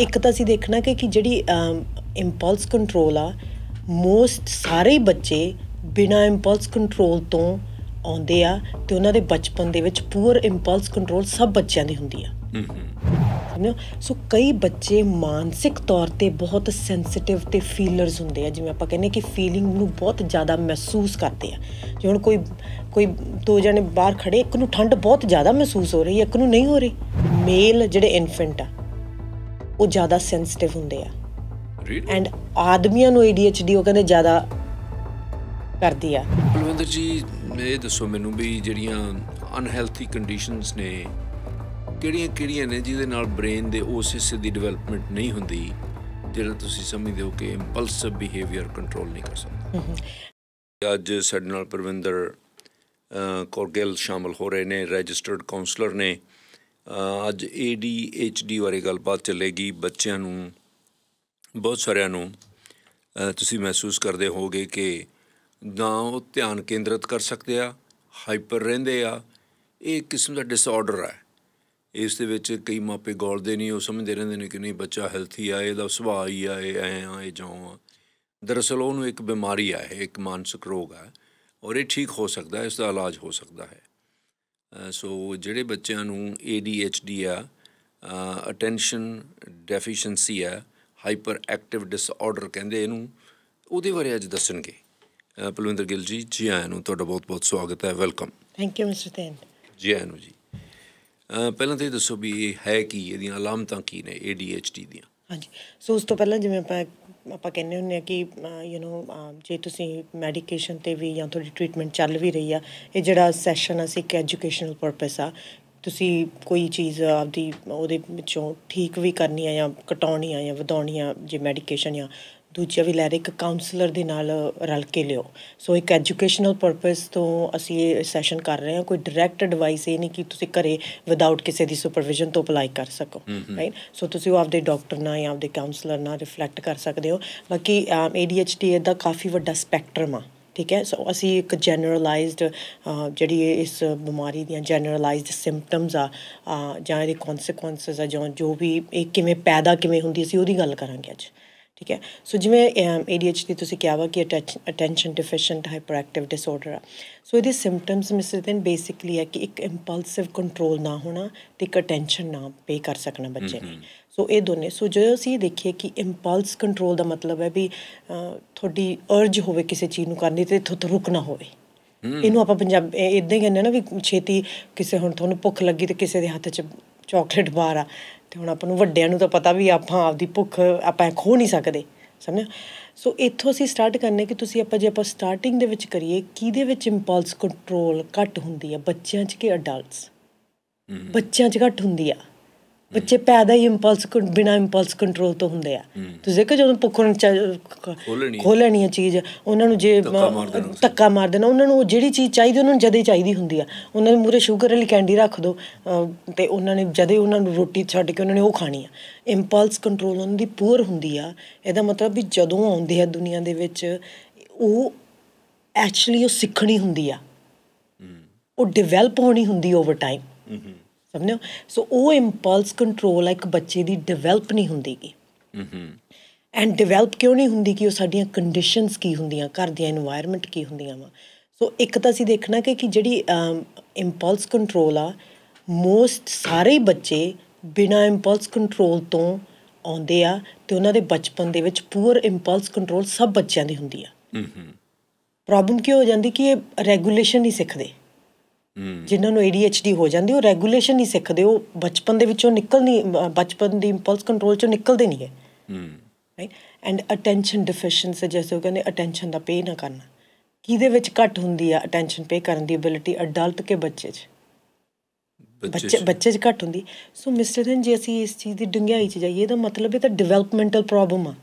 ਇੱਕ ਤਾਂ ਅਸੀਂ ਦੇਖਣਾ ਕਿ ਕਿ ਜਿਹੜੀ ਇੰਪਲਸ ਕੰਟਰੋਲ ਆ ਮੋਸਟ ਸਾਰੇ ਬੱਚੇ ਬਿਨਾ ਇੰਪਲਸ ਕੰਟਰੋਲ ਤੋਂ ਆਉਂਦੇ ਆ ਤੇ ਉਹਨਾਂ ਦੇ ਬਚਪਨ ਦੇ ਵਿੱਚ ਪੂਰ ਇੰਪਲਸ ਕੰਟਰੋਲ ਸਭ ਬੱਚਿਆਂ ਦੀ ਹੁੰਦੀ ਆ ਸਮਝੋ ਸੋ ਕਈ ਬੱਚੇ ਮਾਨਸਿਕ ਤੌਰ ਤੇ ਬਹੁਤ ਸੈਂਸਿਟਿਵ ਤੇ ਫੀਲਰਸ ਹੁੰਦੇ ਆ ਜਿਵੇਂ ਆਪਾਂ ਕਹਿੰਦੇ ਕਿ ਫੀਲਿੰਗ ਨੂੰ ਬਹੁਤ ਜ਼ਿਆਦਾ ਮਹਿਸੂਸ ਕਰਦੇ ਆ ਜੇ ਹੁਣ ਕੋਈ ਕੋਈ ਦੋ ਜਣੇ ਬਾਹਰ ਖੜੇ ਇੱਕ ਨੂੰ ਠੰਡ ਬਹੁਤ ਜ਼ਿਆਦਾ ਮਹਿਸੂਸ ਹੋ ਰਹੀ ਹੈ ਇੱਕ ਨੂੰ ਨਹੀਂ ਹੋ ਰਹੀ ਮੇਲ ਜਿਹੜੇ ਇਨਫੈਂਟ ਆ ਉਹ ਜ਼ਿਆਦਾ ਸੈਂਸਿਟਿਵ ਹੁੰਦੇ ਆ ਐਂਡ ਆਦਮੀਆਂ ਨੂੰ ADHD ਉਹ ਕਹਿੰਦੇ ਜ਼ਿਆਦਾ ਕਰਦੀ ਆ ਬਲਵਿੰਦਰ ਜੀ ਇਹ ਦੱਸੋ ਮੈਨੂੰ ਵੀ ਜਿਹੜੀਆਂ ਅਨਹੈਲਥੀ ਕੰਡੀਸ਼ਨਸ ਨੇ ਕਿਹੜੀਆਂ ਕਿਹੜੀਆਂ ਨੇ ਜਿਹਦੇ ਨਾਲ ਬ੍ਰੇਨ ਦੇ ਉਸ ਹਿੱਸੇ ਦੀ ਡਿਵੈਲਪਮੈਂਟ ਨਹੀਂ ਹੁੰਦੀ ਜਿਹੜਾ ਤੁਸੀਂ ਸਮਝਦੇ ਹੋ ਕਿ ਇੰਪਲਸਿਵ ਬਿਹੇਵੀਅਰ ਕੰਟਰੋਲ ਨਹੀਂ ਕਰ ਸਕਦਾ ਅੱਜ ਸਾਡੇ ਨਾਲ ਪ੍ਰਵਿੰਦਰ ਕੋਰਗੇਲ ਸ਼ਾਮਲ ਹੋ ਰਹੇ ਨੇ ਰਜਿਸਟਰਡ ਕਾਉਂਸਲਰ ਨੇ ਅੱਜ ADHD ਬਾਰੇ ਗੱਲਬਾਤ ਚੱਲੇਗੀ ਬੱਚਿਆਂ ਨੂੰ ਬਹੁਤ ਸਾਰਿਆਂ ਨੂੰ ਤੁਸੀਂ ਮਹਿਸੂਸ ਕਰਦੇ ਹੋਗੇ ਕਿ ਨਾ ਉਹ ਧਿਆਨ ਕੇਂਦਰਿਤ ਕਰ ਸਕਦੇ ਆ ਹਾਈਪਰ ਰਹਿੰਦੇ ਆ ਇਹ ਕਿਸਮ ਦਾ ਡਿਸਆਰਡਰ ਹੈ ਇਸ ਦੇ ਵਿੱਚ ਕਈ ਮਾਪੇ ਗੋਲਦੇ ਨਹੀਂ ਉਹ ਸਮਝਦੇ ਰਹਿੰਦੇ ਨੇ ਕਿ ਨਹੀਂ ਬੱਚਾ ਹੈਲਥੀ ਆ ਇਹਦਾ ਸੁਭਾਅ ਹੀ ਆ ਇਹ ਐ ਆ ਇਹ ਜੋਂ ਆ ਦਰਸਲ ਉਹਨੂੰ ਇੱਕ ਬਿਮਾਰੀ ਆ ਇੱਕ ਮਾਨਸਿਕ ਰੋਗ ਆ ਔਰ ਇਹ ਠੀਕ ਹੋ ਸਕਦਾ ਹੈ ਇਸ ਦਾ ਇਲਾਜ ਹੋ ਸਕਦਾ ਹੈ ਸੋ ਜਿਹੜੇ ਬੱਚਿਆਂ ਨੂੰ ADHD ਆ ਅਟੈਂਸ਼ਨ ਡੈਫੀਸ਼ੀਐਂਸੀ ਆ ਹਾਈਪਰ ਐਕਟਿਵ ਡਿਸਆਰਡਰ ਕਹਿੰਦੇ ਇਹਨੂੰ ਉਹਦੇ ਬਾਰੇ ਅੱਜ ਦੱਸਣਗੇ ਪਲਵਿੰਦਰ ਗਿੱਲ ਜੀ ਜੀ ਆਇਆਂ ਨੂੰ ਤੁਹਾਡਾ ਬਹੁਤ-ਬਹੁਤ ਸਵਾਗਤ ਹੈ ਵੈਲਕਮ ਥੈਂਕ ਯੂ ਮਿਸਟਰ ਤੇਨ ਜੀ ਆਇਆਂ ਨੂੰ ਜੀ ਪਹਿਲਾਂ ਤਾਂ ਇਹ ਦੱਸੋ ਵੀ ਇਹ ਹੈ ਕੀ ਇਹਦੀਆਂ ਅਲਾਮਤਾਂ ਕੀ ਨੇ ADHD ਦੀਆਂ ਹਾਂਜੀ ਸੋ ਉਸ ਤੋਂ ਪਹਿਲਾਂ ਜਿਵੇਂ ਆਪਾਂ ਆਪਾਂ ਕਹਿੰਦੇ ਹੁੰਨੇ ਆ ਕਿ ਯੂ نو ਜੇ ਤੁਸੀਂ ਮੈਡੀਕੇਸ਼ਨ ਤੇ ਵੀ ਜਾਂ ਤੁਹਾਡੀ ਟ੍ਰੀਟਮੈਂਟ ਚੱਲ ਵੀ ਰਹੀ ਆ ਇਹ ਜਿਹੜਾ ਸੈਸ਼ਨ ਆ ਸਿੱਖ ਐਜੂਕੇਸ਼ਨਲ ਪਰਪਸ ਆ ਤੁਸੀਂ ਕੋਈ ਚੀਜ਼ ਆਪਦੀ ਉਹਦੇ ਵਿੱਚੋਂ ਠੀਕ ਵੀ ਕਰਨੀ ਆ ਜਾਂ ਘਟਾਉਣੀ ਆ ਜਾਂ ਵਧਾਉਣੀ ਆ ਜੇ ਮੈਡੀਕੇਸ਼ਨ ਆ ਦੂਜਾ ਵੀ ਲੈ ਰਹੇ ਇੱਕ ਕਾਉਂਸਲਰ ਦੇ ਨਾਲ ਰਲ ਕੇ ਲਿਓ ਸੋ ਇੱਕ ਐਜੂਕੇਸ਼ਨਲ ਪਰਪਸ ਤੋਂ ਅਸੀਂ ਇਹ ਸੈਸ਼ਨ ਕਰ ਰਹੇ ਹਾਂ ਕੋਈ ਡਾਇਰੈਕਟ ਐਡਵਾਈਸ ਇਹ ਨਹੀਂ ਕਿ ਤੁਸੀਂ ਘਰੇ ਵਿਦਆਊਟ ਕਿਸੇ ਦੀ ਸੁਪਰਵਿਜ਼ਨ ਤੋਂ ਅਪਲਾਈ ਕਰ ਸਕੋ ਰਾਈਟ ਸੋ ਤੁਸੀਂ ਉਹ ਆਪਦੇ ਡਾਕਟਰ ਨਾਲ ਜਾਂ ਆਪਦੇ ਕਾਉਂਸਲਰ ਨਾਲ ਰਿਫਲੈਕਟ ਕਰ ਸਕਦੇ ਹੋ ਬਾਕੀ ADHD ਦਾ ਕਾਫੀ ਵੱਡਾ ਸਪੈਕਟਰਮ ਆ ਠੀਕ ਹੈ ਸੋ ਅਸੀਂ ਇੱਕ ਜਨਰਲਾਈਜ਼ਡ ਜਿਹੜੀ ਇਸ ਬਿਮਾਰੀ ਦੀਆਂ ਜਨਰਲਾਈਜ਼ਡ ਸਿੰਪਟਮਸ ਆ ਜਾਂ ਇਹਦੇ ਕਨਸੀਕੁਐਂਸਸ ਆ ਜੋ ਵੀ ਇਹ ਕਿਵੇਂ ਪੈਦਾ ਕਿਵੇਂ ਹੁੰਦੀ ਸੀ ਉਹਦੀ ਗੱਲ ਕਰਾਂਗੇ ਅੱਜ ਠੀਕ ਹੈ ਸੋ ਜਿਵੇਂ ADHD ਤੁਸੀਂ ਕਿਹਾ ਵਾ ਕਿ ਅਟੈਂਸ਼ਨ ਡੈਫੀਸ਼ੀਐਂਟ ਹਾਈਪਰਐਕਟਿਵ ਡਿਸਆਰਡਰ ਆ ਸੋ ਇਹਦੇ ਸਿੰਪਟਮਸ ਮਿਸਟਰ ਦੈਨ ਬੇਸਿਕਲੀ ਹੈ ਕਿ ਇੱਕ ਇੰਪਲਸਿਵ ਕੰਟਰੋਲ ਨਾ ਹੋਣਾ ਤੇ ਇੱਕ ਅਟੈਂਸ਼ਨ ਨਾ ਪੇ ਕਰ ਸਕਣਾ ਬੱਚੇ ਨੇ ਸੋ ਇਹ ਦੋਨੇ ਸੋ ਜੇ ਅਸੀਂ ਦੇਖੀਏ ਕਿ ਇੰਪਲਸ ਕੰਟਰੋਲ ਦਾ ਮਤਲਬ ਹੈ ਵੀ ਤੁਹਾਡੀ ਅਰਜ ਹੋਵੇ ਕਿਸੇ ਚੀਜ਼ ਨੂੰ ਕਰਨੀ ਤੇ ਤੁਹਾਨੂੰ ਰੁਕਣਾ ਹੋਵੇ ਇਹਨੂੰ ਆਪਾਂ ਪੰਜਾਬ ਇਦਾਂ ਹੀ ਕਹਿੰਦੇ ਨਾ ਵੀ ਛੇਤੀ ਕਿਸੇ ਹੁਣ ਤੁਹਾਨੂੰ ਭੁੱਖ ਲੱਗੀ ਤੇ ਕਿਸੇ ਦੇ ਹੱਥ 'ਚ ਚਾਕਲੇਟ ਬਾਰ ਆ ਤੇ ਹੁਣ ਆਪਾਂ ਨੂੰ ਵੱਡਿਆਂ ਨੂੰ ਤਾਂ ਪਤਾ ਵੀ ਆਪਾਂ ਆਪਦੀ ਭੁੱਖ ਆਪਾਂ ਖੋ ਨਹੀਂ ਸਕਦੇ ਸਮਝਿਆ ਸੋ ਇੱਥੋਂ ਅਸੀਂ ਸਟਾਰਟ ਕਰਨੇ ਕਿ ਤੁਸੀਂ ਆਪਾਂ ਜੇ ਆਪਾਂ ਸਟਾਰਟਿੰਗ ਦੇ ਵਿੱਚ ਕਰੀਏ ਕਿਹਦੇ ਵਿੱਚ ਇੰਪਲਸ ਕੰਟਰੋਲ ਘੱਟ ਹੁੰਦੀ ਹੈ ਬੱਚਿਆਂ 'ਚ ਕਿ ਅਡਲਟਸ ਬੱਚਿਆਂ 'ਚ ਘੱਟ ਹੁੰਦੀ ਆ ਬੱਚੇ ਪੈਦਾ ਹੀ ਇੰਪਲਸ ਬਿਨਾ ਇੰਪਲਸ ਕੰਟਰੋਲ ਤੋਂ ਹੁੰਦੇ ਆ ਤੁਸੀਂ ਦੇਖੋ ਜਦੋਂ ਭੁੱਖ ਨੂੰ ਖੋਲਣੀ ਹੈ ਚੀਜ਼ ਉਹਨਾਂ ਨੂੰ ਜੇ ਧੱਕਾ ਮਾਰ ਦੇਣਾ ਉਹਨਾਂ ਨੂੰ ਜਿਹੜੀ ਚੀਜ਼ ਚਾਹੀਦੀ ਉਹਨਾਂ ਨੂੰ ਜਦੇ ਚਾਹੀਦੀ ਹੁੰਦੀ ਆ ਉਹਨਾਂ ਦੇ ਮੂਰੇ ਸ਼ੂਗਰ ਵਾਲੀ ਕੈਂਡੀ ਰੱਖ ਦੋ ਤੇ ਉਹਨਾਂ ਨੇ ਜਦੇ ਉਹਨਾਂ ਨੂੰ ਰੋਟੀ ਛੱਡ ਕੇ ਉਹਨਾਂ ਨੇ ਉਹ ਖਾਣੀ ਆ ਇੰਪਲਸ ਕੰਟਰੋਲ ਉਹਨਾਂ ਦੀ ਪੂਰ ਹੁੰਦੀ ਆ ਇਹਦਾ ਮਤਲਬ ਵੀ ਜਦੋਂ ਆਉਂਦੇ ਆ ਦੁਨੀਆ ਦੇ ਵਿੱਚ ਉਹ ਐਕਚੁਅਲੀ ਉਹ ਸਿੱਖਣੀ ਹੁੰਦੀ ਆ ਉਹ ਡਿਵੈਲਪ ਹੋਣੀ ਹੁੰਦੀ ਓਵਰ ਟਾਈਮ ਸਮਝੋ ਸੋ ਉਹ ਇੰਪਲਸ ਕੰਟਰੋਲ ਇੱਕ ਬੱਚੇ ਦੀ ਡਿਵੈਲਪ ਨਹੀਂ ਹੁੰਦੀਗੀ ਹਮਮ ਐਂਡ ਡਿਵੈਲਪ ਕਿਉਂ ਨਹੀਂ ਹੁੰਦੀ ਕਿ ਉਹ ਸਾਡੀਆਂ ਕੰਡੀਸ਼ਨਸ ਕੀ ਹੁੰਦੀਆਂ ਘਰ ਦੀਆਂ এনवायरमेंट ਕੀ ਹੁੰਦੀਆਂ ਵਾ ਸੋ ਇੱਕ ਤਾਂ ਅਸੀਂ ਦੇਖਣਾ ਕਿ ਕਿ ਜਿਹੜੀ ਇੰਪਲਸ ਕੰਟਰੋਲ ਆ ਮੋਸਟ ਸਾਰੇ ਬੱਚੇ ਬਿਨਾ ਇੰਪਲਸ ਕੰਟਰੋਲ ਤੋਂ ਆਉਂਦੇ ਆ ਤੇ ਉਹਨਾਂ ਦੇ ਬਚਪਨ ਦੇ ਵਿੱਚ ਪੂਰ ਇੰਪਲਸ ਕੰਟਰੋਲ ਸਭ ਬੱਚਿਆਂ ਦੀ ਹੁੰਦੀ ਆ ਹਮਮ ਪ੍ਰੋਬਲਮ ਕੀ ਹੋ ਜਾਂਦੀ ਕਿ ਇਹ ਰੈਗੂਲੇਸ਼ਨ ਨਹੀਂ ਸਿੱਖਦੇ ਜਿਨ੍ਹਾਂ ਨੂੰ ADHD ਹੋ ਜਾਂਦੀ ਉਹ ਰੈਗੂਲੇਸ਼ਨ ਨਹੀਂ ਸਿੱਖਦੇ ਉਹ ਬਚਪਨ ਦੇ ਵਿੱਚੋਂ ਨਿਕਲ ਨਹੀਂ ਬਚਪਨ ਦੀ ਇੰਪਲਸ ਕੰਟਰੋਲ ਚੋਂ ਨਿਕਲਦੇ ਨਹੀਂ ਹੈ ਰਾਈਟ ਐਂਡ ਅਟੈਂਸ਼ਨ ਡੈਫੀਸ਼ੀਐਂਸੀ ਜਿਵੇਂ ਉਹ ਕਹਿੰਦੇ ਅਟੈਂਸ਼ਨ ਦਾ ਪੇ ਨਾ ਕਰਨਾ ਕਿਹਦੇ ਵਿੱਚ ਘੱਟ ਹੁੰਦੀ ਆ ਅਟੈਂਸ਼ਨ ਪੇ ਕਰਨ ਦੀ ਅਬਿਲਿਟੀ ਅਡਲਟ ਕੇ ਬੱਚੇ 'ਚ ਬੱਚੇ ਬੱਚੇ 'ਚ ਘੱਟ ਹੁੰਦੀ ਸੋ ਮਿਸਟਰ ਦਨ ਜੇ ਅਸੀਂ ਇਸ ਚੀਜ਼ ਦੀ ਡੰਗਿਆਈ 'ਚ ਜਾਈਏ ਤਾਂ ਮਤਲਬ ਇਹ ਤਾਂ ਡਿਵੈਲਪਮੈਂਟਲ ਪ੍ਰੋਬਲਮ ਆ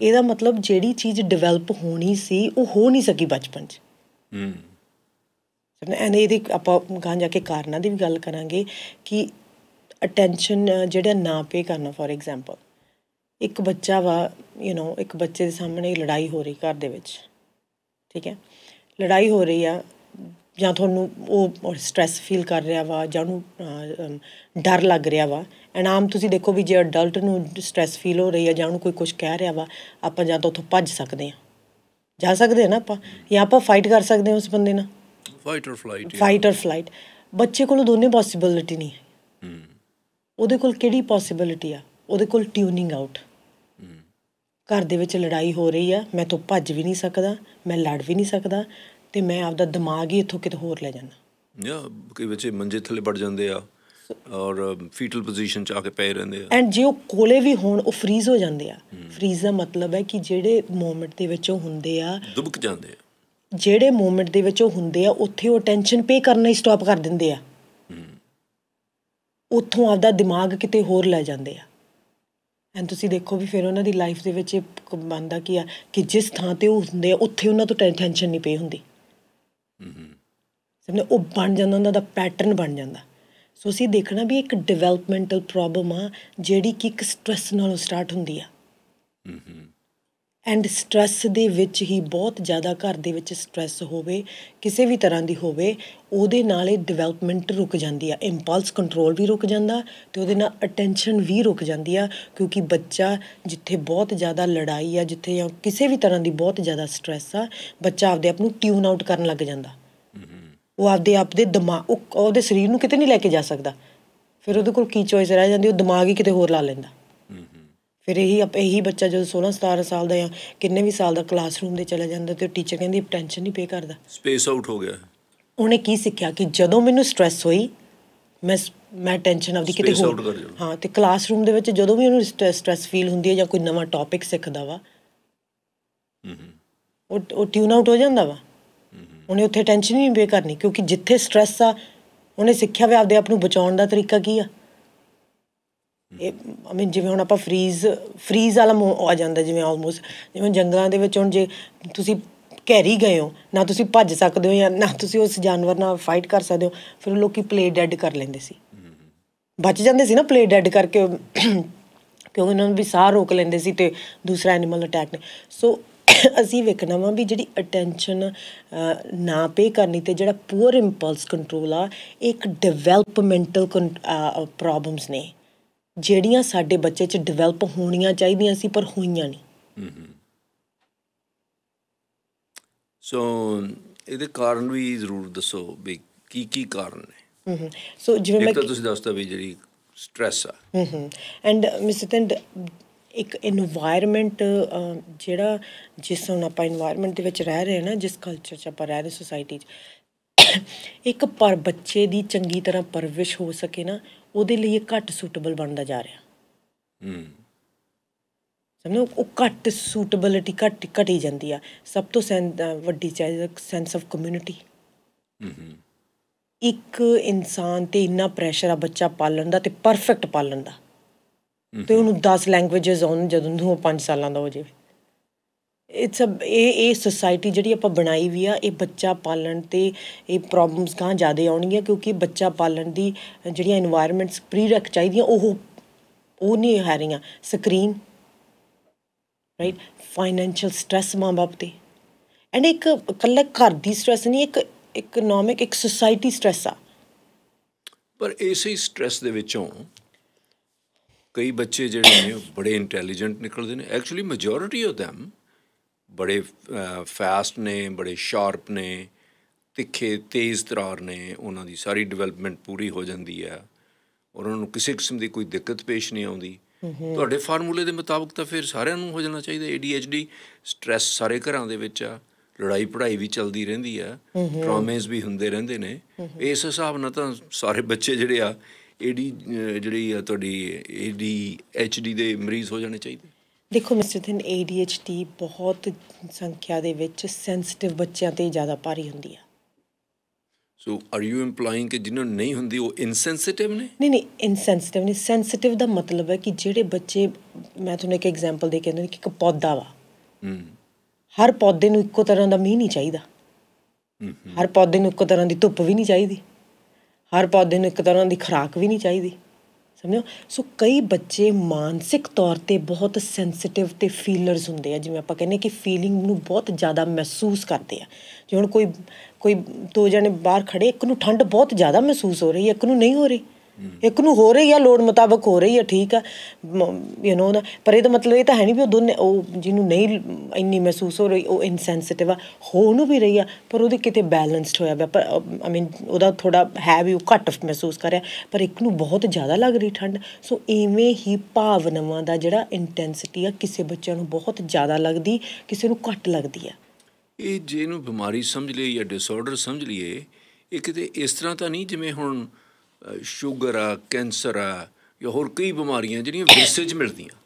ਇਹਦਾ ਮਤਲਬ ਜਿਹੜੀ ਚੀਜ਼ ਡਿਵੈਲਪ ਹੋਣੀ ਸੀ ਉਹ ਹੋ ਨਹੀਂ ਸਕੀ ਬਚਪਨ 'ਚ ਹਮ ਐਂਡ ਇਹਦੀ ਆਪਾਂ ਗਾਂ ਜਾ ਕੇ ਕਾਰਨਾਂ ਦੀ ਵੀ ਗੱਲ ਕਰਾਂਗੇ ਕਿ ਅਟੈਂਸ਼ਨ ਜਿਹੜਾ ਨਾ ਪੇ ਕਰਨਾ ਫੋਰ ਐਗਜ਼ਾਮਪਲ ਇੱਕ ਬੱਚਾ ਵਾ ਯੂ نو ਇੱਕ ਬੱਚੇ ਦੇ ਸਾਹਮਣੇ ਲੜਾਈ ਹੋ ਰਹੀ ਘਰ ਦੇ ਵਿੱਚ ਠੀਕ ਹੈ ਲੜਾਈ ਹੋ ਰਹੀ ਆ ਜਾਂ ਤੁਹਾਨੂੰ ਉਹ ਸਟ्रेस ਫੀਲ ਕਰ ਰਿਹਾ ਵਾ ਜਾਂ ਨੂੰ ਡਰ ਲੱਗ ਰਿਹਾ ਵਾ ਐਂਡ ਆਮ ਤੁਸੀਂ ਦੇਖੋ ਵੀ ਜੇ ਅਡਲਟ ਨੂੰ ਸਟ्रेस ਫੀਲ ਹੋ ਰਹੀ ਹੈ ਜਾਂ ਨੂੰ ਕੋਈ ਕੁਝ ਕਹਿ ਰਿਹਾ ਵਾ ਆਪਾਂ ਜਾਂ ਤਾਂ ਉੱਥੋਂ ਭੱਜ ਸਕਦੇ ਆ ਜਾ ਸਕਦੇ ਆ ਨਾ ਆਪਾਂ ਜਾਂ ਆਪਾਂ ਫਾਈਟ ਕਰ ਸਕਦੇ ਆ ਉਸ ਬੰਦੇ ਨਾਲ fight or flight fight or flight ਬੱਚੇ ਕੋਲ ਦੋਨੇ ਪੋਸਿਬਿਲਿਟੀ ਨਹੀਂ ਹੂੰ ਉਹਦੇ ਕੋਲ ਕਿਹੜੀ ਪੋਸਿਬਿਲਿਟੀ ਆ ਉਹਦੇ ਕੋਲ ਟਿਊਨਿੰਗ ਆਊਟ ਹੂੰ ਘਰ ਦੇ ਵਿੱਚ ਲੜਾਈ ਹੋ ਰਹੀ ਆ ਮੈਂ ਤੋਂ ਭੱਜ ਵੀ ਨਹੀਂ ਸਕਦਾ ਮੈਂ ਲੜ ਵੀ ਨਹੀਂ ਸਕਦਾ ਤੇ ਮੈਂ ਆਪਦਾ ਦਿਮਾਗ ਹੀ ਇੱਥੋਂ ਕਿਤੇ ਹੋਰ ਲੈ ਜਾਣਾ ਯਾ ਕਈ ਬੱਚੇ ਮੰਜੇ ਥੱਲੇ ਪੜ ਜਾਂਦੇ ਆ ਔਰ ਫੀਟਲ ਪੋਜੀਸ਼ਨ ਚ ਆ ਕੇ ਪਏ ਰਹਿੰਦੇ ਆ ਐਂਡ ਜੇ ਉਹ ਕੋਲੇ ਵੀ ਹੋਣ ਉਹ ਫ੍ਰੀਜ਼ ਹੋ ਜਾਂਦੇ ਆ ਫ੍ਰੀਜ਼ ਦਾ ਮਤਲਬ ਹੈ ਕਿ ਜਿਹੜੇ ਮੂਮੈਂਟ ਦੇ ਵਿੱਚ ਉਹ ਹੁੰਦੇ ਆ ਦੁਬਕ ਜਾਂਦੇ ਆ ਜਿਹੜੇ ਮੂਮੈਂਟ ਦੇ ਵਿੱਚ ਉਹ ਹੁੰਦੇ ਆ ਉੱਥੇ ਉਹ ਟੈਨਸ਼ਨ ਪੇ ਕਰਨਾ ਹੀ ਸਟਾਪ ਕਰ ਦਿੰਦੇ ਆ ਉੱਥੋਂ ਆਪਦਾ ਦਿਮਾਗ ਕਿਤੇ ਹੋਰ ਲੈ ਜਾਂਦੇ ਆ ਐਂ ਤੁਸੀਂ ਦੇਖੋ ਵੀ ਫਿਰ ਉਹਨਾਂ ਦੀ ਲਾਈਫ ਦੇ ਵਿੱਚ ਬੰਦਾ ਕੀ ਆ ਕਿ ਜਿਸ ਥਾਂ ਤੇ ਉਹ ਹੁੰਦੇ ਆ ਉੱਥੇ ਉਹਨਾਂ ਤੋਂ ਟੈਨਸ਼ਨ ਨਹੀਂ ਪਈ ਹੁੰਦੀ ਨੇ ਉਹ ਬਣ ਜਾਂਦਾ ਉਹਨਾਂ ਦਾ ਪੈਟਰਨ ਬਣ ਜਾਂਦਾ ਸੋ ਅਸੀਂ ਦੇਖਣਾ ਵੀ ਇੱਕ ਡਿਵੈਲਪਮੈਂਟਲ ਪ੍ਰੋਬਲਮ ਆ ਜਿਹੜੀ ਕਿ ਇੱਕ ਸਟ्रेस ਨਾਲੋਂ ਸਟਾਰਟ ਹੁੰਦੀ ਆ ਐਂਡ ਸਟ्रेस ਦੇ ਵਿੱਚ ਹੀ ਬਹੁਤ ਜ਼ਿਆਦਾ ਘਰ ਦੇ ਵਿੱਚ ਸਟ्रेस ਹੋਵੇ ਕਿਸੇ ਵੀ ਤਰ੍ਹਾਂ ਦੀ ਹੋਵੇ ਉਹਦੇ ਨਾਲ ਇਹ ਡਿਵੈਲਪਮੈਂਟ ਰੁਕ ਜਾਂਦੀ ਆ ਇੰਪਲਸ ਕੰਟਰੋਲ ਵੀ ਰੁਕ ਜਾਂਦਾ ਤੇ ਉਹਦੇ ਨਾਲ ਅਟੈਂਸ਼ਨ ਵੀ ਰੁਕ ਜਾਂਦੀ ਆ ਕਿਉਂਕਿ ਬੱਚਾ ਜਿੱਥੇ ਬਹੁਤ ਜ਼ਿਆਦਾ ਲੜਾਈ ਆ ਜਿੱਥੇ ਜਾਂ ਕਿਸੇ ਵੀ ਤਰ੍ਹਾਂ ਦੀ ਬਹੁਤ ਜ਼ਿਆਦਾ ਸਟ्रेस ਆ ਬੱਚਾ ਆਪਦੇ ਆਪ ਨੂੰ ਟਿਊਨ ਆਊਟ ਕਰਨ ਲੱਗ ਜਾਂਦਾ ਉਹ ਆਪਦੇ ਆਪ ਦੇ ਦਿਮਾਗ ਉਹਦੇ ਸਰੀਰ ਨੂੰ ਕਿਤੇ ਨਹੀਂ ਲੈ ਕੇ ਜਾ ਸਕਦਾ ਫਿਰ ਉਹਦੇ ਕੋਲ ਕੀ ਚੋਇਸ ਰਹਿ ਜਾਂਦੀ ਉਹ ਦਿਮਾਗ ਹੀ ਕਿਤੇ ਹੋਰ ਲਾ ਲੈਂਦਾ ਫਿਰ ਇਹੀ ਇਹੀ ਬੱਚਾ ਜਦੋਂ 16 17 ਸਾਲ ਦਾ ਆ ਕਿੰਨੇ ਵੀ ਸਾਲ ਦਾ ਕਲਾਸਰੂਮ ਦੇ ਚਲਾ ਜਾਂਦਾ ਤੇ ਟੀਚਰ ਕਹਿੰਦੀ ਟੈਨਸ਼ਨ ਨਹੀਂ ਪੇ ਕਰਦਾ ਸਪੇਸ ਆਊਟ ਹੋ ਗਿਆ ਉਹਨੇ ਕੀ ਸਿੱਖਿਆ ਕਿ ਜਦੋਂ ਮੈਨੂੰ ਸਟ्रेस ਹੋਈ ਮੈਂ ਮੈਂ ਟੈਨਸ਼ਨ ਆਪਦੀ ਕਿਤੇ ਹੋਰ ਹਾਂ ਤੇ ਕਲਾਸਰੂਮ ਦੇ ਵਿੱਚ ਜਦੋਂ ਵੀ ਉਹਨੂੰ ਸਟ्रेस ਫੀਲ ਹੁੰਦੀ ਹੈ ਜਾਂ ਕੋਈ ਨਵਾਂ ਟੌਪਿਕ ਸਿੱਖਦਾ ਵਾ ਉਹ ਉਹ ਟਿਊਨ ਆਊਟ ਹੋ ਜਾਂਦਾ ਵਾ ਉਹਨੇ ਉੱਥੇ ਟੈਨਸ਼ਨ ਨਹੀਂ ਪੇ ਕਰਨੀ ਕਿਉਂਕਿ ਜਿੱਥੇ ਸਟ्रेस ਆ ਉਹਨੇ ਸਿੱਖਿਆ ਵੀ ਆਪਦੇ ਆਪ ਨੂੰ ਬਚਾਉਣ ਦਾ ਤਰੀਕਾ ਕੀ ਆ ਇਹ ਆਈ ਮੀਨ ਜਿਵੇਂ ਹੁਣ ਆਪਾਂ ਫਰੀਜ਼ ਫਰੀਜ਼ ਵਾਲਾ ਆ ਜਾਂਦਾ ਜਿਵੇਂ ਆਲਮੋਸਟ ਜਿਵੇਂ ਜੰਗਲਾਂ ਦੇ ਵਿੱਚ ਹੁਣ ਜੇ ਤੁਸੀਂ ਘੈਰੀ ਗਏ ਹੋ ਨਾ ਤੁਸੀਂ ਭੱਜ ਸਕਦੇ ਹੋ ਜਾਂ ਨਾ ਤੁਸੀਂ ਉਸ ਜਾਨਵਰ ਨਾਲ ਫਾਈਟ ਕਰ ਸਕਦੇ ਹੋ ਫਿਰ ਲੋਕੀ ਪਲੇ ਡੈਡ ਕਰ ਲੈਂਦੇ ਸੀ ਬਚ ਜਾਂਦੇ ਸੀ ਨਾ ਪਲੇ ਡੈਡ ਕਰਕੇ ਕਿਉਂਕਿ ਉਹਨਾਂ ਨੂੰ ਵੀ ਸਾਹ ਰੋਕ ਲੈਂਦੇ ਸੀ ਤੇ ਦੂਸਰਾ ਐਨੀਮਲ ਅਟੈਕ ਨੇ ਸੋ ਅਸੀਂ ਵੇਖਣਾ ਵਾ ਵੀ ਜਿਹੜੀ ਅਟੈਂਸ਼ਨ ਨਾ ਪੇ ਕਰਨੀ ਤੇ ਜਿਹੜਾ ਪੂਰ ਇੰਪਲਸ ਕੰਟਰੋਲ ਆ ਇੱਕ ਡਿਵੈਲਪਮੈਂਟਲ ਪ੍ਰੋਬਲਮਸ ਨੇ ਜਿਹੜੀਆਂ ਸਾਡੇ ਬੱਚੇ 'ਚ ਡਿਵੈਲਪ ਹੋਣੀਆਂ ਚਾਹੀਦੀਆਂ ਸੀ ਪਰ ਹੋਈਆਂ ਨਹੀਂ ਸੋ ਇਹਦੇ ਕਾਰਨ ਵੀ ਜ਼ਰੂਰ ਦੱਸੋ ਵੀ ਕੀ ਕੀ ਕਾਰਨ ਨੇ ਸੋ ਜਿਵੇਂ ਮੈਂ ਤੁਸੀਂ ਦੱਸਤਾ ਵੀ ਜਿਹੜੀ ਸਟ्रेस ਆ ਹਮਮ ਐਂਡ ਮਿਸਟਰ ਟੈਂਡ ਇੱਕ এনवायरमेंट ਜਿਹੜਾ ਜਿਸ ਹੁਣ ਆਪਾਂ এনवायरमेंट ਦੇ ਵਿੱਚ ਰਹਿ ਰਹੇ ਹਾਂ ਨਾ ਜਿਸ ਕਲਚਰ 'ਚ ਆਪਾਂ ਰਹਿ ਰਹੇ ਸੋਸਾਇਟੀ 'ਚ ਇੱਕ ਪਰ ਬੱਚੇ ਦੀ ਚੰਗੀ ਤਰ੍ਹਾਂ ਪਰਵਿਸ਼ ਹੋ ਸਕੇ ਨਾ ਉਹਦੇ ਲਈ ਇਹ ਘੱਟ ਸੂਟੇਬਲ ਬਣਦਾ ਜਾ ਰਿਹਾ ਹੂੰ ਸਮਝੋ ਉਹ ਘੱਟ ਸੂਟੇਬਿਲਟੀ ਘੱਟ ਘਟੀ ਜਾਂਦੀ ਆ ਸਭ ਤੋਂ ਵੱਡੀ ਚੀਜ਼ ਸੈਂਸ ਆਫ ਕਮਿਊਨਿਟੀ ਹੂੰ ਇੱਕ ਇਨਸਾਨ ਤੇ ਇੰਨਾ ਪ੍ਰੈਸ਼ਰ ਆ ਬੱਚਾ ਪਾਲਣ ਦਾ ਤੇ ਪਰਫੈਕਟ ਪਾਲਣ ਦਾ ਤੇ ਉਹਨੂੰ 10 ਲੈਂਗੁਏਜਸ ਆਉਣ ਜਦੋਂ ਉਹ 5 ਸਾਲਾਂ ਦਾ ਹੋ ਜਾਵੇ ਇਟਸ ਅ ਇਹ ਇਹ ਸੋਸਾਇਟੀ ਜਿਹੜੀ ਆਪਾਂ ਬਣਾਈ ਵੀ ਆ ਇਹ ਬੱਚਾ ਪਾਲਣ ਤੇ ਇਹ ਪ੍ਰੋਬਲਮਸ ਕਾਂ ਜ਼ਿਆਦਾ ਆਉਣਗੀਆਂ ਕਿਉਂਕਿ ਬੱਚਾ ਪਾਲਣ ਦੀ ਜਿਹੜੀਆਂ এনवायरमेंट्स ਰੱਖ ਚਾਹੀਦੀਆਂ ਉਹ ਉਹ ਨਹੀਂ ਹੈ ਰਹੀਆਂ ਸਕਰੀਨ ਰਾਈਟ ਫਾਈਨੈਂਸ਼ੀਅਲ ਸਟ्रेस ਮਾਂ-ਬਾਪ ਤੇ ਐਂਡ ਇੱਕ ਕੱਲਾ ਘਰ ਦੀ ਸਟ्रेस ਨਹੀਂ ਇੱਕ ਇਕਨੋਮਿਕ ਇੱਕ ਸੋਸਾਇਟੀ ਸਟ्रेस ਆ ਪਰ ਇਸੇ ਸਟ्रेस ਦੇ ਵਿੱਚੋਂ ਕਈ ਬੱਚੇ ਜਿਹੜੇ ਨੇ ਬੜੇ ਇੰਟੈਲੀਜੈਂਟ ਨਿਕਲਦੇ ਨੇ ਐਕਚੁਅਲੀ ਮੈਜੋਰਿਟੀ ਆਫ them ਬੜੇ ਫਾਸਟ ਨੇ ਬੜੇ ਸ਼ਾਰਪ ਨੇ ਤਿੱਖੇ ਤੇਜ਼ ਤਰਾਰ ਨੇ ਉਹਨਾਂ ਦੀ ਸਾਰੀ ਡਿਵੈਲਪਮੈਂਟ ਪੂਰੀ ਹੋ ਜਾਂਦੀ ਹੈ ਔਰ ਉਹਨਾਂ ਨੂੰ ਕਿਸੇ ਕਿਸਮ ਦੀ ਕੋਈ ਦਿੱਕਤ ਪੇਸ਼ ਨਹੀਂ ਆਉਂਦੀ ਤੁਹਾਡੇ ਫਾਰਮੂਲੇ ਦੇ ਮੁਤਾਬਕ ਤਾਂ ਫਿਰ ਸਾਰਿਆਂ ਨੂੰ ਹੋ ਜਾਣਾ ਚਾਹੀਦਾ ADHD ਸਟ्रेस ਸਾਰੇ ਘਰਾਂ ਦੇ ਵਿੱਚ ਆ ਲੜਾਈ ਪੜਾਈ ਵੀ ਚੱਲਦੀ ਰਹਿੰਦੀ ਆ ਟਰਾਮੇਸ ਵੀ ਹੁੰਦੇ ਰਹਿੰਦੇ ਨੇ ਇਸ ਹਿਸਾਬ ਨਾਲ ਤਾਂ ਸਾਰੇ ਬੱਚੇ ਜਿਹੜੇ ਆ ਏਡੀ ਜਿਹੜੀ ਆ ਤੁਹਾਡੀ ਏਡੀ ਐਚਡੀ ਦੇ ਮਰੀਜ਼ ਹੋ ਜਾਣੇ ਚਾਹੀਦੇ ਦੇਖੋ ਮਿਸਟਰ ਦਿਨ ADHD ਬਹੁਤ ਸੰਖਿਆ ਦੇ ਵਿੱਚ ਸੈਂਸਿਟਿਵ ਬੱਚਿਆਂ ਤੇ ਜ਼ਿਆਦਾ ਭਾਰੀ ਹੁੰਦੀ ਆ ਸੋ ਆਰ ਯੂ ਇੰਪਲਾਈਂਗ ਕਿ ਜਿਨ੍ਹਾਂ ਨੂੰ ਨਹੀਂ ਹੁੰਦੀ ਉਹ ਇਨਸੈਂਸਿਟਿਵ ਨੇ ਨਹੀਂ ਨਹੀਂ ਇਨਸੈਂਸਿਟਿਵ ਨਹੀਂ ਸੈਂਸਿਟਿਵ ਦਾ ਮਤਲਬ ਹੈ ਕਿ ਜਿਹੜੇ ਬੱਚੇ ਮੈਂ ਤੁਹਾਨੂੰ ਇੱਕ ਐਗਜ਼ਾਮਪਲ ਦੇ ਕੇ ਦਿੰਦਾ ਕਿ ਇੱਕ ਪੌਦਾ ਵਾ ਹਮ ਹਰ ਪੌਦੇ ਨੂੰ ਇੱਕੋ ਤਰ੍ਹਾਂ ਦਾ ਮੀਂਹ ਨਹੀਂ ਚਾਹੀਦਾ ਹਰ ਪੌਦੇ ਨੂੰ ਇੱਕੋ ਤਰ੍ਹਾਂ ਦੀ ਧੁੱਪ ਵੀ ਨਹੀਂ ਚਾਹੀਦੀ ਹਰ ਪੌਦੇ ਨੂੰ ਇੱਕ ਤਰ੍ਹਾਂ ਦੀ ਖੁਰਾਕ ਵੀ ਨਹੀਂ ਚਾਹੀਦੀ ਸਮਝੋ ਸੋ ਕਈ ਬੱਚੇ ਮਾਨਸਿਕ ਤੌਰ ਤੇ ਬਹੁਤ ਸੈਂਸਿਟਿਵ ਤੇ ਫੀਲਰਸ ਹੁੰਦੇ ਆ ਜਿਵੇਂ ਆਪਾਂ ਕਹਿੰਦੇ ਕਿ ਫੀਲਿੰਗ ਨੂੰ ਬਹੁਤ ਜ਼ਿਆਦਾ ਮਹਿਸੂਸ ਕਰਦੇ ਆ ਜੇ ਹੁਣ ਕੋਈ ਕੋਈ ਦੋ ਜਣੇ ਬਾਹਰ ਖੜੇ ਇੱਕ ਨੂੰ ਠੰਡ ਬਹੁਤ ਜ਼ਿਆਦਾ ਮਹਿਸੂਸ ਹੋ ਰਹੀ ਹੈ ਇੱਕ ਨੂੰ ਨਹੀਂ ਹੋ ਰਹੀ ਇੱਕ ਨੂੰ ਹੋ ਰਹੀ ਹੈ ਲੋੜ ਮੁਤਾਬਕ ਹੋ ਰਹੀ ਹੈ ਠੀਕ ਹੈ ਯੂ نو ਪਰ ਇਹਦਾ ਮਤਲਬ ਇਹ ਤਾਂ ਹੈ ਨਹੀਂ ਵੀ ਉਹ ਦੋਨੇ ਉਹ ਜਿਹਨੂੰ ਨਹੀਂ ਇੰਨੀ ਮਹਿਸੂਸ ਹੋ ਰਹੀ ਉਹ ਇਨਸੈਂਸਿਟਿਵ ਆ ਹੋ ਨੂੰ ਵੀ ਰਹੀ ਆ ਪਰ ਉਹਦੇ ਕਿਤੇ ਬੈਲੈਂਸਡ ਹੋਇਆ ਪਰ ਆਈ ਮੀਨ ਉਹਦਾ ਥੋੜਾ ਹੈ ਵੀ ਉਹ ਘੱਟ ਮਹਿਸੂਸ ਕਰ ਰਿਹਾ ਪਰ ਇੱਕ ਨੂੰ ਬਹੁਤ ਜ਼ਿਆਦਾ ਲੱਗ ਰਹੀ ਠੰਡ ਸੋ ਐਵੇਂ ਹੀ ਭਾਵਨਾਵਾਂ ਦਾ ਜਿਹੜਾ ਇੰਟੈਂਸਿਟੀ ਆ ਕਿਸੇ ਬੱਚਿਆਂ ਨੂੰ ਬਹੁਤ ਜ਼ਿਆਦਾ ਲੱਗਦੀ ਕਿਸੇ ਨੂੰ ਘੱਟ ਲੱਗਦੀ ਆ ਇਹ ਜੇ ਨੂੰ ਬਿਮਾਰੀ ਸਮਝ ਲਈਏ ਜਾਂ ਡਿਸਆਰਡਰ ਸਮਝ ਲਈਏ ਇਹ ਕਿਤੇ ਇਸ ਤਰ੍ਹਾਂ ਤਾਂ ਨਹੀਂ ਜਿਵੇਂ ਹੁਣ ਸ਼ੂਗਰ ਆ ਕੈਂਸਰ ਆ ਜਾਂ ਹੋਰ ਕਈ ਬਿਮਾਰੀਆਂ ਜਿਹੜੀਆਂ ਵਿਰਸੇ 'ਚ ਮਿਲਦੀਆਂ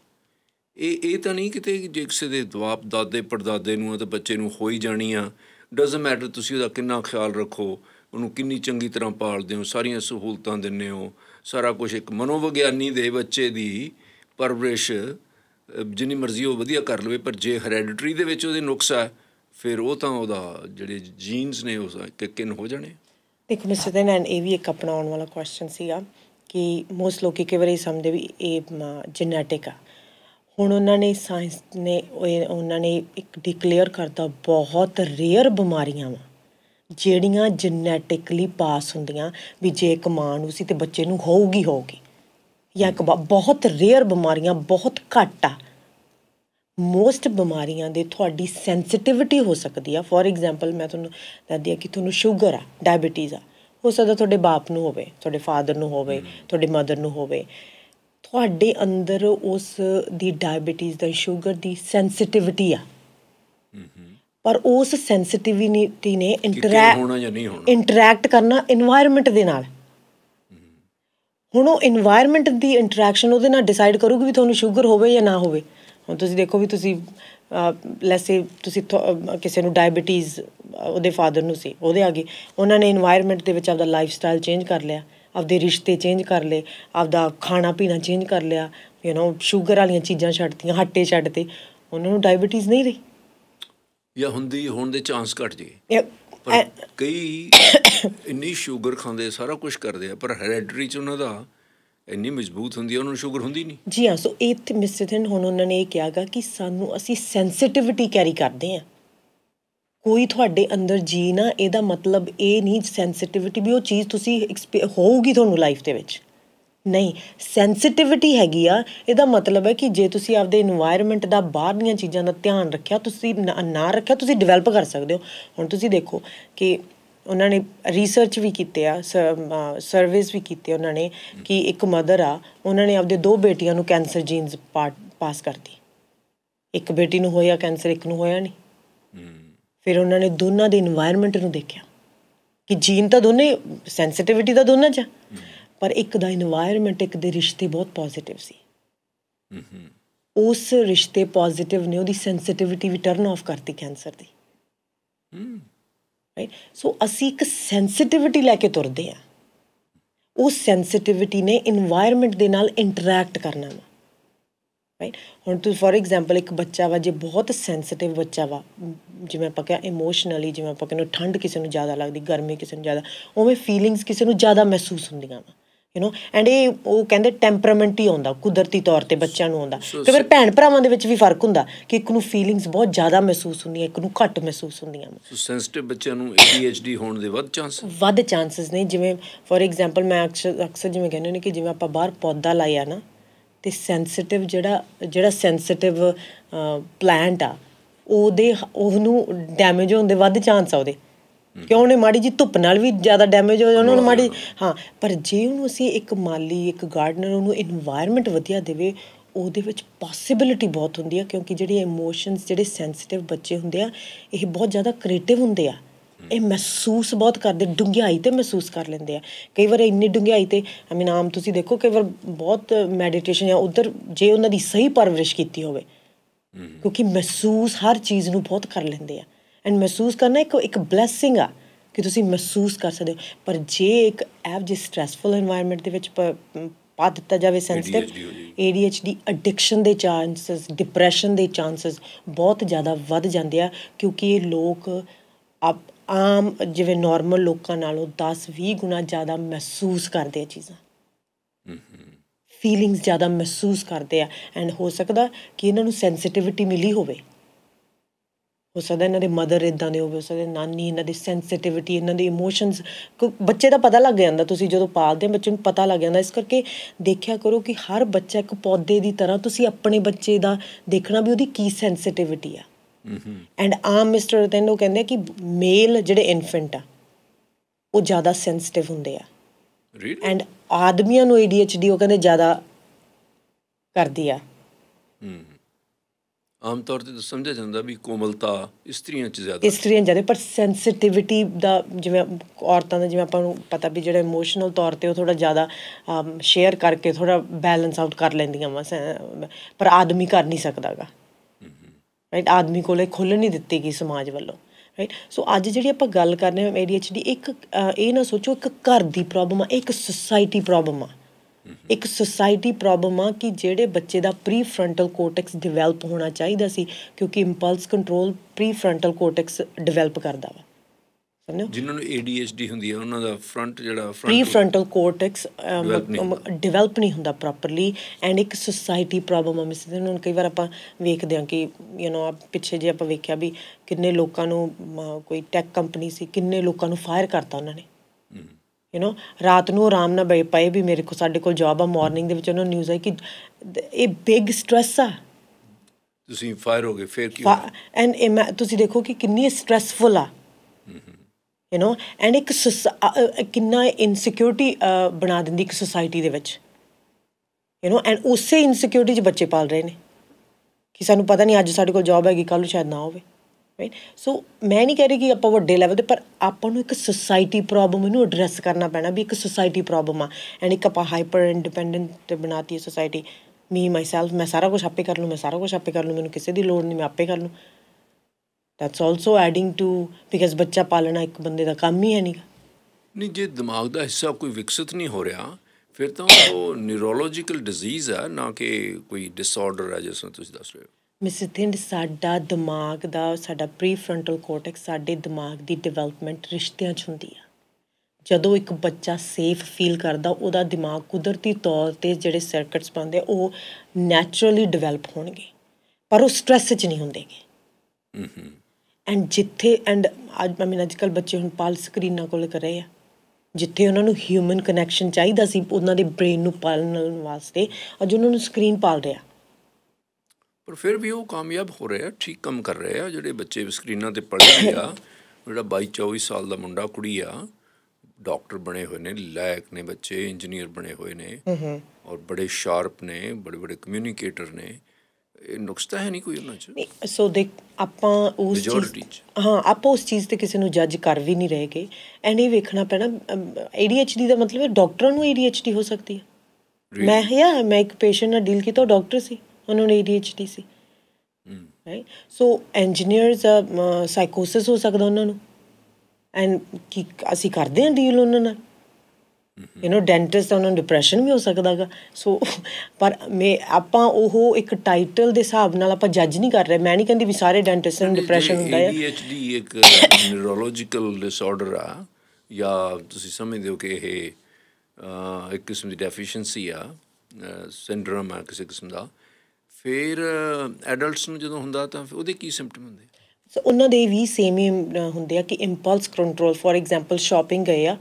ਇਹ ਇਹ ਤਾਂ ਨਹੀਂ ਕਿਤੇ ਜੇ ਕਿਸੇ ਦੇ ਦਵਾਬ ਦਾਦੇ ਪਰਦਾਦੇ ਨੂੰ ਆ ਤਾਂ ਬੱਚੇ ਨੂੰ ਹੋ ਹੀ ਜਾਣੀ ਆ ਡਸਨਟ ਮੈਟਰ ਤੁਸੀਂ ਉਹਦਾ ਕਿੰਨਾ ਖਿਆਲ ਰੱਖੋ ਉਹਨੂੰ ਕਿੰਨੀ ਚੰਗੀ ਤਰ੍ਹਾਂ ਪਾਲਦੇ ਹੋ ਸਾਰੀਆਂ ਸਹੂਲਤਾਂ ਦਿੰਨੇ ਹੋ ਸਾਰਾ ਕੁਝ ਇੱਕ ਮਨੋਵਿਗਿਆਨੀ ਦੇ ਬੱਚੇ ਦੀ ਪਰਵਰਿਸ਼ ਜਿੰਨੀ ਮਰਜ਼ੀ ਉਹ ਵਧੀਆ ਕਰ ਲਵੇ ਪਰ ਜੇ ਹੈਰੀਡਿਟਰੀ ਦੇ ਵਿੱਚ ਉਹਦੇ ਨੁਕਸ ਆ ਫਿਰ ਉਹ ਤਾਂ ਉਹਦਾ ਜਿਹੜੇ ਜੀਨਸ ਨੇ ਉਹ ਕਿੰਨ ਹੋ ਜਾਣੇ ਦੇਖੋ ਮਿਸਟਰ ਦੈਨ ਐਂਡ ਇਹ ਵੀ ਇੱਕ ਆਪਣਾ ਆਉਣ ਵਾਲਾ ਕੁਐਸਚਨ ਸੀਗਾ ਕਿ ਮੋਸਟ ਲੋਕੀ ਕਈ ਵਰੀ ਸਮਝਦੇ ਵੀ ਇਹ ਜੈਨੇਟਿਕ ਆ ਹੁਣ ਉਹਨਾਂ ਨੇ ਸਾਇੰਸ ਨੇ ਉਹਨਾਂ ਨੇ ਇੱਕ ਡਿਕਲੇਅਰ ਕਰਤਾ ਬਹੁਤ ਰੇਅਰ ਬਿਮਾਰੀਆਂ ਵਾ ਜਿਹੜੀਆਂ ਜੈਨੇਟਿਕਲੀ ਪਾਸ ਹੁੰਦੀਆਂ ਵੀ ਜੇ ਇੱਕ ਮਾਂ ਨੂੰ ਸੀ ਤੇ ਬੱਚੇ ਨੂੰ ਹੋਊਗੀ ਹੋਊਗੀ ਜਾਂ ਇੱਕ ਬਹੁਤ ਰੇਅਰ ਬਿਮਾਰੀਆਂ ਬਹੁਤ ਘੱਟ ਆ ਮੋਸਟ ਬਿਮਾਰੀਆਂ ਦੇ ਤੁਹਾਡੀ ਸੈਂਸਿਟੀਵਿਟੀ ਹੋ ਸਕਦੀ ਆ ਫੋਰ ਐਗਜ਼ਾਮਪਲ ਮੈਂ ਤੁਹਾਨੂੰ ਦੱਸਦੀ ਆ ਕਿ ਤੁਹਾਨੂੰ ਸ਼ੂਗਰ ਆ ਡਾਇਬੀਟੀਜ਼ ਆ ਹੋ ਸਕਦਾ ਤੁਹਾਡੇ ਬਾਪ ਨੂੰ ਹੋਵੇ ਤੁਹਾਡੇ ਫਾਦਰ ਨੂੰ ਹੋਵੇ ਤੁਹਾਡੇ ਮਦਰ ਨੂੰ ਹੋਵੇ ਤੁਹਾਡੇ ਅੰਦਰ ਉਸ ਦੀ ਡਾਇਬੀਟੀਜ਼ ਦਾ ਸ਼ੂਗਰ ਦੀ ਸੈਂਸਿਟੀਵਿਟੀ ਆ ਪਰ ਉਸ ਸੈਂਸਿਟੀਵਿਟੀ ਨੇ ਇੰਟਰੈਕਟ ਹੋਣਾ ਹੋਣਾ ਜਾਂ ਨਹੀਂ ਇੰਟਰੈਕਟ ਕਰਨਾ এনवायरमेंट ਦੇ ਨਾਲ ਹੁਣ ਉਹ এনवायरमेंट ਦੀ ਇੰਟਰੈਕਸ਼ਨ ਉਹਦੇ ਨਾਲ ਡਿਸਾਈਡ ਕਰੂਗੀ ਵੀ ਤੁਹਾਨੂੰ ਸ਼ੂਗਰ ਹੋਵੇ ਜਾਂ ਨਾ ਹੋਵੇ ਹੁਣ ਤੁਸੀਂ ਦੇਖੋ ਵੀ ਤੁਸੀਂ ਲੈਸੇ ਤੁਸੀਂ ਕਿਸੇ ਨੂੰ ਡਾਇਬੀਟੀਜ਼ ਉਹਦੇ ਫਾਦਰ ਨੂੰ ਸੀ ਉਹਦੇ ਅੱਗੇ ਉਹਨਾਂ ਨੇ এনवायरमेंट ਦੇ ਵਿੱਚ ਆਪਦਾ ਲਾਈਫ ਸਟਾਈਲ ਚੇਂਜ ਕਰ ਲਿਆ ਆਪਦੇ ਰਿਸ਼ਤੇ ਚੇਂਜ ਕਰ ਲਏ ਆਪਦਾ ਖਾਣਾ ਪੀਣਾ ਚੇਂਜ ਕਰ ਲਿਆ ਯੂ نو ਸ਼ੂਗਰ ਵਾਲੀਆਂ ਚੀਜ਼ਾਂ ਛੱਡਤੀਆਂ ਹੱਟੇ ਛੱਡਤੇ ਉਹਨਾਂ ਨੂੰ ਡਾਇਬੀਟੀਜ਼ ਨਹੀਂ ਰਹੀ ਜਾਂ ਹੁੰਦੀ ਹੋਣ ਦੇ ਚਾਂਸ ਘਟ ਜੇ ਪਰ ਕਈ ਇੰਨੀ ਸ਼ੂਗਰ ਖਾਂਦੇ ਸਾਰਾ ਕੁਝ ਕਰਦੇ ਆ ਪਰ ਹੈਰੀਡਰੀ ਚ ਉਹਨਾਂ ਦਾ ਇੰਨੀ ਮਜ਼ਬੂਤ ਹੁੰਦੀ ਹੈ ਉਹਨਾਂ ਨੂੰ ਸ਼ੂਗਰ ਹੁੰਦੀ ਨਹੀਂ ਜੀ ਹਾਂ ਸੋ ਇਹ ਮਿਸਟਰ ਥਿਨ ਹੁਣ ਉਹਨਾਂ ਨੇ ਇਹ ਕਿਹਾਗਾ ਕਿ ਸਾਨੂੰ ਅਸੀਂ ਸੈਂਸਿਟਿਵਿਟੀ ਕੈਰੀ ਕਰਦੇ ਆ ਕੋਈ ਤੁਹਾਡੇ ਅੰਦਰ ਜੀ ਨਾ ਇਹਦਾ ਮਤਲਬ ਇਹ ਨਹੀਂ ਸੈਂਸਿਟਿਵਿਟੀ ਵੀ ਉਹ ਚੀਜ਼ ਤੁਸੀਂ ਹੋਊਗੀ ਤੁਹਾਨੂੰ ਲਾਈਫ ਦੇ ਵਿੱਚ ਨਹੀਂ ਸੈਂਸਿਟਿਵਿਟੀ ਹੈਗੀ ਆ ਇਹਦਾ ਮਤਲਬ ਹੈ ਕਿ ਜੇ ਤੁਸੀਂ ਆਪਦੇ এনवायरमेंट ਦਾ ਬਾਹਰ ਦੀਆਂ ਚੀਜ਼ਾਂ ਦਾ ਧਿਆਨ ਰੱਖਿਆ ਤੁਸੀਂ ਨਾ ਰੱਖਿਆ ਤੁਸੀਂ ਡਿਵੈਲਪ ਕਰ ਸਕਦੇ ਹੋ ਹੁਣ ਤੁਸੀਂ ਦੇਖੋ ਕਿ ਉਹਨਾਂ ਨੇ ਰਿਸਰਚ ਵੀ ਕੀਤੀ ਆ ਸਰਵਿਸ ਵੀ ਕੀਤੀ ਉਹਨਾਂ ਨੇ ਕਿ ਇੱਕ ਮਦਰ ਆ ਉਹਨਾਂ ਨੇ ਆਪਦੇ ਦੋ ਬੇਟੀਆਂ ਨੂੰ ਕੈਂਸਰ ਜੀਨਸ ਪਾਸ ਕਰਤੀ ਇੱਕ ਬੇਟੀ ਨੂੰ ਹੋਇਆ ਕੈਂਸਰ ਇੱਕ ਨੂੰ ਹੋਇਆ ਨਹੀਂ ਫਿਰ ਉਹਨਾਂ ਨੇ ਦੋਨਾਂ ਦੇ এনवायरमेंट ਨੂੰ ਦੇਖਿਆ ਕਿ ਜੀਨ ਤਾਂ ਦੋਨੇ ਸੈਂਸਿਟੀਵਿਟੀ ਦਾ ਦੋਨਾਂ ਚ ਪਰ ਇੱਕ ਦਾ এনवायरमेंट ਇੱਕ ਦੇ ਰਿਸ਼ਤੇ ਬਹੁਤ ਪੋਜ਼ਿਟਿਵ ਸੀ ਉਸ ਰਿਸ਼ਤੇ ਪੋਜ਼ਿਟਿਵ ਨੇ ਉਹਦੀ ਸੈਂਸਿਟੀਵਿਟੀ ਵੀ ਟਰਨ ਆਫ ਕਰਤੀ ਕੈਂਸਰ ਦੀ ਰਾਈਟ ਸੋ ਅਸੀਂ ਇੱਕ ਸੈਂਸਿਟੀਵਿਟੀ ਲੈ ਕੇ ਤੁਰਦੇ ਆ ਉਹ ਸੈਂਸਿਟੀਵਿਟੀ ਨੇ এনवायरमेंट ਦੇ ਨਾਲ ਇੰਟਰੈਕਟ ਕਰਨਾ ਵਾ ਰਾਈਟ ਹੁਣ ਤੁਸੀਂ ਫੋਰ ਐਗਜ਼ਾਮਪਲ ਇੱਕ ਬੱਚਾ ਵਾ ਜੇ ਬਹੁਤ ਸੈਂਸਿਟਿਵ ਬੱਚਾ ਵਾ ਜਿਵੇਂ ਆਪਾਂ ਕਿਹਾ ਇਮੋਸ਼ਨਲੀ ਜਿਵੇਂ ਆਪਾਂ ਕਹਿੰਦੇ ਠੰਡ ਕਿਸੇ ਨੂੰ ਜ਼ਿਆਦਾ ਲੱਗਦੀ ਗਰਮੀ ਕਿਸੇ ਨੂੰ ਜ਼ਿਆਦਾ ਉਵੇਂ ਫੀਲਿੰਗਸ ਕਿਸੇ ਨੂੰ ਜ਼ਿਆਦਾ ਮਹਿਸੂਸ ਹੁੰਦੀਆਂ ਵਾ ਯੂ نو ਐਂਡ ਇਹ ਉਹ ਕਹਿੰਦੇ ਟੈਂਪਰਮੈਂਟ ਹੀ ਆਉਂਦਾ ਕੁਦਰਤੀ ਤੌਰ ਤੇ ਬੱਚਿਆਂ ਨੂੰ ਆਉਂਦਾ ਕਿ ਫਿਰ ਭੈਣ ਭਰਾਵਾਂ ਦੇ ਵਿੱਚ ਵੀ ਫਰਕ ਹੁੰਦਾ ਕਿ ਇੱਕ ਨੂੰ ਫੀਲਿੰਗਸ ਬਹੁਤ ਜ਼ਿਆਦਾ ਮਹਿਸੂਸ ਹੁੰਦੀਆਂ ਇੱਕ ਨੂੰ ਘੱਟ ਮਹਿਸੂਸ ਹੁੰਦੀਆਂ ਸੋ ਸੈਂਸਿਟਿਵ ਬੱਚਿਆਂ ਨੂੰ ADHD ਹੋਣ ਦੇ ਵੱਧ ਚਾਂਸ ਵੱਧ ਚਾਂਸਸ ਨੇ ਜਿਵੇਂ ਫੋਰ ਐਗਜ਼ਾਮਪਲ ਮੈਂ ਅਕਸਰ ਜਿਵੇਂ ਕਹਿੰਦੇ ਨੇ ਕਿ ਜਿਵੇਂ ਆਪਾਂ ਬਾਹਰ ਪੌਦਾ ਲਾਇਆ ਨਾ ਤੇ ਸੈਂਸਿਟਿਵ ਜਿਹੜਾ ਜਿਹੜਾ ਸੈਂਸਿਟਿਵ ਪਲਾਂਟ ਆ ਉਹਦੇ ਉਹਨੂੰ ਡੈਮੇਜ ਹੋਣ ਦੇ ਵੱਧ ਚਾਂਸ ਆ ਉਹਦੇ ਕਿਉਂ ਉਹਨੇ ਮਾੜੀ ਜੀ ਧੁੱਪ ਨਾਲ ਵੀ ਜ਼ਿਆਦਾ ਡੈਮੇਜ ਹੋ ਜਾਣਾ ਉਹਨੂੰ ਮਾੜੀ ਹਾਂ ਪਰ ਜੇ ਉਹਨੂੰ ਅਸੀਂ ਇੱਕ ਮਾਲੀ ਇੱਕ ਗਾਰਡਨਰ ਉਹਨੂੰ এনवायरमेंट ਵਧੀਆ ਦੇਵੇ ਉਹਦੇ ਵਿੱਚ ਪੋਸਿਬਿਲਿਟੀ ਬਹੁਤ ਹੁੰਦੀ ਆ ਕਿਉਂਕਿ ਜਿਹੜੇ ਇਮੋਸ਼ਨਸ ਜਿਹੜੇ ਸੈਂਸਿਟਿਵ ਬੱਚੇ ਹੁੰਦੇ ਆ ਇਹ ਬਹੁਤ ਜ਼ਿਆਦਾ ਕ੍ਰੀਏਟਿਵ ਹੁੰਦੇ ਆ ਇਹ ਮਹਿਸੂਸ ਬਹੁਤ ਕਰਦੇ ਡੁੰਗਿਆਈ ਤੇ ਮਹਿਸੂਸ ਕਰ ਲੈਂਦੇ ਆ ਕਈ ਵਾਰ ਇੰਨੀ ਡੁੰਗਿਆਈ ਤੇ ਆ ਮੀਨ ਆਮ ਤੁਸੀਂ ਦੇਖੋ ਕਈ ਵਾਰ ਬਹੁਤ ਮੈਡੀਟੇਸ਼ਨ ਜਾਂ ਉਧਰ ਜੇ ਉਹਨਾਂ ਦੀ ਸਹੀ ਪਰਵਰਿਸ਼ ਕੀਤੀ ਹੋਵੇ ਕਿਉਂਕਿ ਮਹਿਸੂਸ ਹਰ ਚੀਜ਼ ਨੂੰ ਬਹੁਤ ਕਰ ਲੈਂਦੇ ਆ ਐਂਡ ਮਹਿਸੂਸ ਕਰਨਾ ਇੱਕ ਇੱਕ ਬਲੇਸਿੰਗ ਆ ਕਿ ਤੁਸੀਂ ਮਹਿਸੂਸ ਕਰ ਸਕਦੇ ਹੋ ਪਰ ਜੇ ਇੱਕ ਐਵ ਜੀ ਸਟ੍ਰੈਸਫੁਲ এনवायरमेंट ਦੇ ਵਿੱਚ ਪਾ ਦਿੱਤਾ ਜਾਵੇ ਸੈਂਸਿਟਿਵ ADHD ਐਡਿਕਸ਼ਨ ਦੇ ਚਾਂਸਸ ਡਿਪਰੈਸ਼ਨ ਦੇ ਚਾਂਸਸ ਬਹੁਤ ਜ਼ਿਆਦਾ ਵੱਧ ਜਾਂਦੇ ਆ ਕਿਉਂਕਿ ਇਹ ਲੋਕ ਆਪ ਆਮ ਜਿਵੇਂ ਨਾਰਮਲ ਲੋਕਾਂ ਨਾਲੋਂ 10-20 ਗੁਣਾ ਜ਼ਿਆਦਾ ਮਹਿਸੂਸ ਕਰਦੇ ਆ ਚੀਜ਼ਾਂ ਫੀਲਿੰਗਸ ਜ਼ਿਆਦਾ ਮਹਿਸੂਸ ਕਰਦੇ ਆ ਐਂਡ ਹੋ ਸਕਦਾ ਕਿ ਇਹਨਾਂ ਨੂੰ ਸੈਂਸਿਟਿਵਿਟੀ ਮਿਲੀ ਹੋਵੇ ਹੋ ਸਕਦਾ ਇਹਨਾਂ ਦੇ ਮਦਰ ਇਦਾਂ ਦੇ ਹੋਵੇ ਹੋ ਸਕਦਾ ਨਾਨੀ ਇਹਨਾਂ ਦੀ ਸੈਂਸਿਟੀਵਿਟੀ ਇਹਨਾਂ ਦੇ ਇਮੋਸ਼ਨਸ ਬੱਚੇ ਦਾ ਪਤਾ ਲੱਗ ਜਾਂਦਾ ਤੁਸੀਂ ਜਦੋਂ ਪਾਲਦੇ ਬੱਚੇ ਨੂੰ ਪਤਾ ਲੱਗ ਜਾਂਦਾ ਇਸ ਕਰਕੇ ਦੇਖਿਆ ਕਰੋ ਕਿ ਹਰ ਬੱਚਾ ਇੱਕ ਪੌਦੇ ਦੀ ਤਰ੍ਹਾਂ ਤੁਸੀਂ ਆਪਣੇ ਬੱਚੇ ਦਾ ਦੇਖਣਾ ਵੀ ਉਹਦੀ ਕੀ ਸੈਂਸਿਟੀਵਿਟੀ ਆ ਐਂਡ ਆਮ ਮਿਸਟਰ ਰਤਨੋ ਕਹਿੰਦੇ ਕਿ ਮੇਲ ਜਿਹੜੇ ਇਨਫੈਂਟ ਆ ਉਹ ਜ਼ਿਆਦਾ ਸੈਂਸਿਟਿਵ ਹੁੰਦੇ ਆ ਰੀਲੀ ਐਂਡ ਆਦਮੀਆਂ ਨੂੰ ADHD ਉਹ ਕਹਿੰਦੇ ਜ਼ਿਆਦਾ ਕਰਦੀ ਆ ਆਮ ਤੌਰ ਤੇ ਸਮਝਿਆ ਜਾਂਦਾ ਵੀ ਕੋਮਲਤਾ ਇਸਤਰੀਆਂ 'ਚ ਜ਼ਿਆਦਾ ਇਸਤਰੀਆਂ ਜ਼ਿਆਦਾ ਪਰ ਸੈਂਸਿਟੀਵਿਟੀ ਦਾ ਜਿਵੇਂ ਔਰਤਾਂ ਦਾ ਜਿਵੇਂ ਆਪਾਂ ਨੂੰ ਪਤਾ ਵੀ ਜਿਹੜਾ ਇਮੋਸ਼ਨਲ ਤੌਰ ਤੇ ਉਹ ਥੋੜਾ ਜ਼ਿਆਦਾ ਸ਼ੇਅਰ ਕਰਕੇ ਥੋੜਾ ਬੈਲੈਂਸ ਆਊਟ ਕਰ ਲੈਂਦੀਆਂ ਵਾ ਪਰ ਆਦਮੀ ਕਰ ਨਹੀਂ ਸਕਦਾਗਾ ਰਾਈਟ ਆਦਮੀ ਕੋਲੇ ਖੁੱਲ ਨਹੀਂ ਦਿੱਤੀ ਗਈ ਸਮਾਜ ਵੱਲੋਂ ਰਾਈਟ ਸੋ ਅੱਜ ਜਿਹੜੀ ਆਪਾਂ ਗੱਲ ਕਰਨੇ ਆ ਐਡੀਐਚਡੀ ਇੱਕ ਇਹ ਨਾ ਸੋਚੋ ਇੱਕ ਘਰ ਦੀ ਪ੍ਰੋਬਲਮ ਆ ਇੱਕ ਸੋਸਾਇਟੀ ਪ੍ਰੋਬਲਮ ਆ ਇੱਕ ਸੋਸਾਇਟੀ ਪ੍ਰੋਬਲਮ ਆ ਕਿ ਜਿਹੜੇ ਬੱਚੇ ਦਾ ਪ੍ਰੀ ਫਰੰਟਲ ਕੋਰਟੈਕਸ ਡਿਵੈਲਪ ਹੋਣਾ ਚਾਹੀਦਾ ਸੀ ਕਿਉਂਕਿ impulse control prefrontal cortex develop ਕਰਦਾ ਵਾ ਸਮਝੋ ਜਿਨ੍ਹਾਂ ਨੂੰ ADHD ਹੁੰਦੀ ਹੈ ਉਹਨਾਂ ਦਾ ਫਰੰਟ ਜਿਹੜਾ ਪ੍ਰੀ ਫਰੰਟਲ ਕੋਰਟੈਕਸ ਡਿਵੈਲਪ ਨਹੀਂ ਹੁੰਦਾ ਪ੍ਰੋਪਰਲੀ ਐਂਡ ਇੱਕ ਸੋਸਾਇਟੀ ਪ੍ਰੋਬਲਮ ਆ ਮਿਸ ਨੂੰ ਕਈ ਵਾਰ ਆਪਾਂ ਵੇਖਦੇ ਹਾਂ ਕਿ ਯੂ نو ਆ ਪਿੱਛੇ ਜੇ ਆਪਾਂ ਵੇਖਿਆ ਵੀ ਕਿੰਨੇ ਲੋਕਾਂ ਨੂੰ ਕੋਈ ਟੈਕ ਕੰਪਨੀ ਸੀ ਕਿੰਨੇ ਲੋਕਾਂ ਨੂੰ ਫਾਇਰ ਕਰਤਾ ਉਹਨਾਂ ਨੇ ਯੂ نو ਰਾਤ ਨੂੰ ਆਰਾਮ ਨਾ ਬੈ ਪਏ ਵੀ ਮੇਰੇ ਕੋ ਸਾਡੇ ਕੋਲ ਜੌਬ ਆ ਮਾਰਨਿੰਗ ਦੇ ਵਿੱਚ ਉਹਨਾਂ ਨਿਊਜ਼ ਆਈ ਕਿ ਇਹ ਬਿਗ ਸਟ੍ਰੈਸ ਆ ਤੁਸੀਂ ਫਾਇਰ ਹੋ ਗਏ ਫਿਰ ਕੀ ਐਂਡ ਤੁਸੀਂ ਦੇਖੋ ਕਿ ਕਿੰਨੀ ਸਟ੍ਰੈਸਫੁਲ ਆ ਯੂ نو ਐਂਡ ਇੱਕ ਕਿੰਨਾ ਇਨਸਿਕਿਉਰਿਟੀ ਬਣਾ ਦਿੰਦੀ ਇੱਕ ਸੋਸਾਇਟੀ ਦੇ ਵਿੱਚ ਯੂ نو ਐਂਡ ਉਸੇ ਇਨਸਿਕਿਉਰਿਟੀ 'ਚ ਬੱਚੇ ਪਾਲ ਰਹੇ ਨੇ ਕਿ ਸਾਨੂੰ ਪਤਾ ਨਹੀਂ ਅੱਜ ਸਾਡੇ ਕੋਲ ਜੌਬ ਹੈਗੀ ਕੱਲ ਨੂੰ ਸ਼ਾਇਦ ਨਾ ਹੋਵੇ ਰਾਈਟ ਸੋ ਮੈਂ ਨਹੀਂ ਕਹਿ ਰਹੀ ਕਿ ਆਪਾਂ ਵੱਡੇ ਲੈਵਲ ਤੇ ਪਰ ਆਪਾਂ ਨੂੰ ਇੱਕ ਸੋਸਾਇਟੀ ਪ੍ਰੋਬਲਮ ਨੂੰ ਐਡਰੈਸ ਕਰਨਾ ਪੈਣਾ ਵੀ ਇੱਕ ਸੋਸਾਇਟੀ ਪ੍ਰੋਬਲਮ ਆ ਐਂਡ ਇੱਕ ਆਪਾਂ ਹਾਈਪਰ ਇੰਡੀਪੈਂਡੈਂਟ ਬਣਾਤੀ ਹੈ ਸੋਸਾਇਟੀ ਮੀ ਮਾਈਸੈਲਫ ਮੈਂ ਸਾਰਾ ਕੁਝ ਆਪੇ ਕਰ ਲੂੰ ਮੈਂ ਸਾਰਾ ਕੁਝ ਆਪੇ ਕਰ ਲੂੰ ਮੈਨੂੰ ਕਿਸੇ ਦੀ ਲੋੜ ਨਹੀਂ ਮੈਂ ਆਪੇ ਕਰ ਲੂੰ that's also adding to because ਬੱਚਾ ਪਾਲਣਾ ਇੱਕ ਬੰਦੇ ਦਾ ਕੰਮ ਹੀ ਹੈ ਨਹੀਂ ਨਹੀਂ ਜੇ ਦਿਮਾਗ ਦਾ ਹਿੱਸਾ ਕੋਈ ਵਿਕਸਿਤ ਨਹੀਂ ਹੋ ਰਿਹਾ ਫਿਰ ਤਾਂ ਉਹ ਨਿਊਰੋਲੋਜੀਕਲ ਡਿਜ਼ੀਜ਼ ਆ ਨਾ ਕਿ ਕੋਈ ਡਿਸਆਰਡਰ ਹੈ ਜਿਸ ਨੂੰ ਤੁਸੀਂ ਦੱਸ ਰਹੇ ਹੋ ਮਿਸਿਥਿੰਡ ਸਾਡਾ ਦਿਮਾਗ ਦਾ ਸਾਡਾ ਪ੍ਰੀਫਰੰਟਲ ਕੋਰਟੈਕਸ ਸਾਡੇ ਦਿਮਾਗ ਦੀ ਡਿਵੈਲਪਮੈਂਟ ਰਿਸ਼ਤਿਆਂ 'ਚ ਹੁੰਦੀ ਆ ਜਦੋਂ ਇੱਕ ਬੱਚਾ ਸੇਫ ਫੀਲ ਕਰਦਾ ਉਹਦਾ ਦਿਮਾਗ ਕੁਦਰਤੀ ਤੌਰ ਤੇ ਜਿਹੜੇ ਸਰਕਟਸ ਬਣਦੇ ਉਹ ਨੇਚਰਲੀ ਡਿਵੈਲਪ ਹੋਣਗੇ ਪਰ ਉਹ ਸਟ्रेस 'ਚ ਨਹੀਂ ਹੁੰਦੇਗੇ ਹਮਮ ਐਂਡ ਜਿੱਥੇ ਐਂਡ ਅੱਜ ਮੈਂ ਅੱਜ ਬੱਚੇ ਹੁਣ ਪਾਲ ਸਕਰੀਨਾਂ ਕੋਲ ਕਰ ਰਹੇ ਆ ਜਿੱਥੇ ਉਹਨਾਂ ਨੂੰ ਹਿਊਮਨ ਕਨੈਕਸ਼ਨ ਚਾਹੀਦਾ ਸੀ ਉਹਨਾਂ ਦੇ ਬ੍ਰੇਨ ਨੂੰ ਪਾਲਣ ਵਾਸਤੇ ਅੱਜ ਉਹਨਾਂ ਨੂੰ ਸਕਰੀਨ ਪਾਲ ਰਿਹਾ ਪਰ ਫਿਰ ਵੀ ਉਹ ਕਾਮਯਾਬ ਹੋ ਰਹੇ ਆ ਠੀਕ ਕੰਮ ਕਰ ਰਹੇ ਆ ਜਿਹੜੇ ਬੱਚੇ ਸਕਰੀਨਾਂ ਤੇ ਰਹੇ ਆ ਜਿਹੜਾ 22 24 ਸਾਲ ਦਾ ਮੁੰਡਾ ਕੁੜੀ ਆ ਡਾਕਟਰ ਬਣੇ ਹੋਏ ਨੇ ਲਾਇਕ ਨੇ ਬੱਚੇ ਇੰਜੀਨੀਅਰ ਬਣੇ ਹੋਏ ਨੇ ਹਮਮ ਔਰ ਬੜੇ ਸ਼ਾਰਪ ਨੇ ਬੜੇ ਬੜੇ ਕਮਿਊਨੀਕੇਟਰ ਨੇ ਇਹ ਨੁਕਸਤਾ ਹੈ ਨਹੀਂ ਕੋਈ ਉਹਨਾਂ 'ਚ ਸੋ ਦੇ ਆਪਾਂ ਉਸ ਚੀਜ਼ ਹਾਂ ਆਪਾਂ ਉਸ ਚੀਜ਼ ਤੇ ਕਿਸੇ ਨੂੰ ਜੱਜ ਕਰ ਵੀ ਨਹੀਂ ਰਹੇਗੇ ਐਨੀ ਵੇਖਣਾ ਪੈਣਾ ADHD ਦਾ ਮਤਲਬ ਹੈ ਡਾਕਟਰਾਂ ਨੂੰ ADHD ਹੋ ਸਕਦੀ ਹੈ ਮੈਂ ਯਾ ਮੈਂ ਇੱਕ ਪੇਸ਼ੈਂਟ ਨਾਲ ਡੀਲ ਕੀਤਾ ਡਾਕਟਰ ਸੀ ਉਹਨਾਂ ਨੂੰ ADHD ਸੀ ਰਾਈਟ ਸੋ ਇੰਜੀਨੀਅਰਸ ਸਾਈਕੋਸਿਸ ਹੋ ਸਕਦਾ ਉਹਨਾਂ ਨੂੰ ਐਂਡ ਕੀ ਅਸੀਂ ਕਰਦੇ ਹਾਂ ਡੀਲ ਉਹਨਾਂ ਨਾਲ ਯੂ نو ਡੈਂਟਿਸਟ ਉਹਨਾਂ ਨੂੰ ਡਿਪਰੈਸ਼ਨ ਵੀ ਹੋ ਸਕਦਾਗਾ ਸੋ ਪਰ ਮੈਂ ਆਪਾਂ ਉਹ ਇੱਕ ਟਾਈਟਲ ਦੇ ਹਿਸਾਬ ਨਾਲ ਆਪਾਂ ਜੱਜ ਨਹੀਂ ਕਰ ਰਹੇ ਮੈਂ ਨਹੀਂ ਕਹਿੰਦੀ ਵੀ ਸਾਰੇ ਡੈਂਟਿਸਟ ਨੂੰ ਡਿਪਰੈਸ਼ਨ ਹੁੰਦਾ ਹੈ ADHD ਇੱਕ ਨਿਊਰੋਲੋਜੀਕਲ ਡਿਸਆਰਡਰ ਆ ਜਾਂ ਤੁਸੀਂ ਸਮਝਦੇ ਹੋ ਕਿ ਇਹ ਇੱਕ ਕਿਸਮ ਦੀ ਡੈਫੀਸ਼ੀਐਂਸੀ ਆ ਸਿੰਡਰਮ ਆ ਕਿਸੇ ਕਿਸਮ ਦਾ ਫਿਰ ਐਡਲਟਸ ਨੂੰ ਜਦੋਂ ਹੁੰਦਾ ਤਾਂ ਉਹਦੇ ਕੀ ਸਿੰਪਟਮ ਹੁੰਦੇ ਸੋ ਉਹਨਾਂ ਦੇ ਵੀ ਸੇਮ ਹੀ ਹੁੰਦੇ ਆ ਕਿ impulse control for example shopping ਗਏ ਆ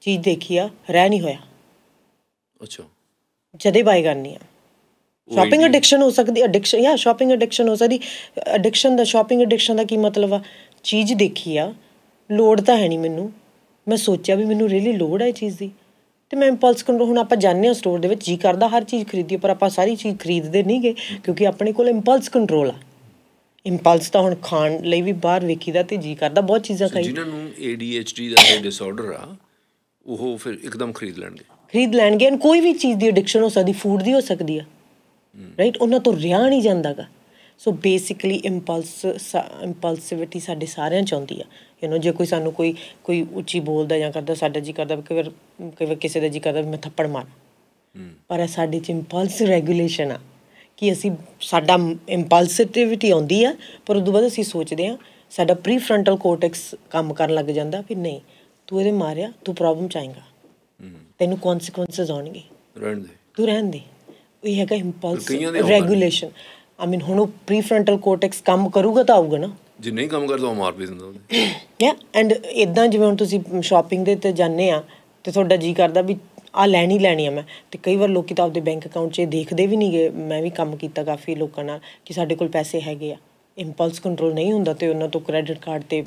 ਚੀਜ਼ ਦੇਖੀ ਆ ਰਹਿ ਨਹੀਂ ਹੋਇਆ ਅੱਛਾ ਜਦੇ ਬਾਈ ਕਰਨੀ ਆ ਸ਼ਾਪਿੰਗ ਐਡਿਕਸ਼ਨ ਹੋ ਸਕਦੀ ਐਡਿਕਸ਼ਨ ਯਾ ਸ਼ਾਪਿੰਗ ਐਡਿਕਸ਼ਨ ਹੋ ਸਕਦੀ ਐਡਿਕਸ਼ਨ ਦਾ ਸ਼ਾਪਿੰਗ ਐਡਿਕਸ਼ਨ ਦਾ ਕੀ ਮਤਲਬ ਆ ਚੀਜ਼ ਦੇਖੀ ਆ ਲੋੜ ਤਾਂ ਹੈ ਨਹੀਂ ਮੈਨੂੰ ਮੈਂ ਸੋਚਿਆ ਵੀ ਮੈਨੂੰ ਰੀਲੀ ਲੋੜ ਹੈ ਚੀਜ਼ ਦੀ ਤੇ ਮੈਂ ਇੰਪਲਸ ਕੰਟਰੋਲ ਹੁਣ ਆਪਾਂ ਜਾਣਦੇ ਹਾਂ ਸਟੋਰ ਦੇ ਵਿੱਚ ਜੀ ਕਰਦਾ ਹਰ ਚੀਜ਼ ਖਰੀਦੀ ਪਰ ਆਪਾਂ ਸਾਰੀ ਚੀਜ਼ ਖਰੀਦਦੇ ਨਹੀਂਗੇ ਕਿਉਂਕਿ ਆਪਣੇ ਕੋਲ ਇੰਪਲਸ ਕੰਟਰੋਲ ਆ ਇੰਪਲਸ ਤਾਂ ਹੁਣ ਖਾਣ ਲਈ ਵੀ ਬਾਹਰ ਵੇਖੀਦਾ ਤੇ ਜੀ ਕਰਦਾ ਬਹੁਤ ਚੀਜ਼ਾਂ ਖਾਈ ਜਿਨ੍ਹਾਂ ਨੂੰ ADHD ਦਾ ਡਿਸਆਰਡਰ ਆ ਉਹ ਫਿਰ ਇੱਕਦਮ ਖਰੀਦ ਲੈਣਗੇ ਖਰੀਦ ਲੈਣਗੇ ਐਂ ਕੋਈ ਵੀ ਚੀਜ਼ ਦੀ ਐਡਿਕਸ਼ਨ ਹੋ ਸਕਦੀ ਫੂਡ ਦੀ ਹੋ ਸਕਦੀ ਆ ਰਾਈਟ ਉਹਨਾਂ ਤੋਂ ਰਿਆ ਨਹੀਂ ਜਾਂਦਾਗਾ ਸੋ ਬੇਸਿਕਲੀ ਇੰਪਲਸ ਇੰਪਲਸਿਵਿਟੀ ਸਾਡੇ ਸਾਰਿਆਂ ਚ ਆਉਂਦੀ ਆ ਯੂ نو ਜੇ ਕੋਈ ਸਾਨੂੰ ਕੋਈ ਕੋਈ ਉੱਚੀ ਬੋਲਦਾ ਜਾਂ ਕਰਦਾ ਸਾਡਾ ਜੀ ਕਰਦਾ ਕਿ ਫਿਰ ਕਿ ਕਿਸੇ ਦਾ ਜੀ ਕਰਦਾ ਮੈਂ ਥੱਪੜ ਮਾਰ ਪਰ ਸਾਡੇ ਚ ਇੰਪਲਸ ਰੈਗੂਲੇਸ਼ਨ ਆ ਕਿ ਅਸੀਂ ਸਾਡਾ ਇੰਪਲਸਿਵਿਟੀ ਆਉਂਦੀ ਆ ਪਰ ਉਦੋਂ ਬਾਅਦ ਅਸੀਂ ਸੋਚਦੇ ਆ ਸਾਡਾ ਪ੍ਰੀਫਰੰਟਲ ਕੋਰਟੈਕਸ ਕੰਮ ਕਰਨ ਲੱਗ ਜਾਂਦਾ ਫਿਰ ਨਹੀਂ ਤੂੰ ਇਹਦੇ ਮਾਰਿਆ ਤੂੰ ਪ੍ਰੋਬਲਮ ਚਾਹੇਗਾ ਤੈਨੂੰ ਕਨਸੀਕਵੈਂਸਸ ਆਉਣਗੇ ਰਹਿਣ ਦੇ ਤੂੰ ਰਹਿਣ ਦੇ ਇਹ ਹੈਗਾ ਇੰਪਲਸ ਰੈਗੂਲੇਸ਼ਨ ਆਈ ਮੀਨ ਹੁਣ ਉਹ ਪ੍ਰੀਫਰੰਟਲ ਕੋਰਟੈਕਸ ਕੰਮ ਕਰੂਗਾ ਤਾਂ ਆਊਗਾ ਨਾ ਜੇ ਨਹੀਂ ਕੰਮ ਕਰਦਾ ਉਹ ਮਾਰ ਵੀ ਦਿੰਦਾ ਉਹਦੇ ਯਾ ਐਂਡ ਇਦਾਂ ਜਿਵੇਂ ਹੁਣ ਤੁਸੀਂ ਸ਼ਾਪਿੰਗ ਦੇ ਤੇ ਜਾਂਦੇ ਆ ਤੇ ਤੁਹਾਡਾ ਜੀ ਕਰਦਾ ਵੀ ਆ ਲੈਣੀ ਲੈਣੀ ਆ ਮੈਂ ਤੇ ਕਈ ਵਾਰ ਲੋਕੀ ਤਾਂ ਆਪਦੇ ਬੈਂਕ ਅਕਾਊਂਟ 'ਚ ਦੇਖਦੇ ਵੀ ਨਹੀਂਗੇ ਮੈਂ ਵੀ ਕੰਮ ਕੀਤਾ ਕਾਫੀ ਲੋਕਾਂ ਨਾਲ ਕਿ ਸਾਡੇ ਕੋਲ ਪੈਸੇ ਹੈਗੇ ਆ ਇੰਪਲਸ ਕੰਟਰੋਲ ਨਹੀਂ ਹੁੰਦਾ ਤੇ ਉਹਨਾਂ ਤੋਂ ਕ੍ਰੈਡਿਟ ਕਾਰਡ ਤੇ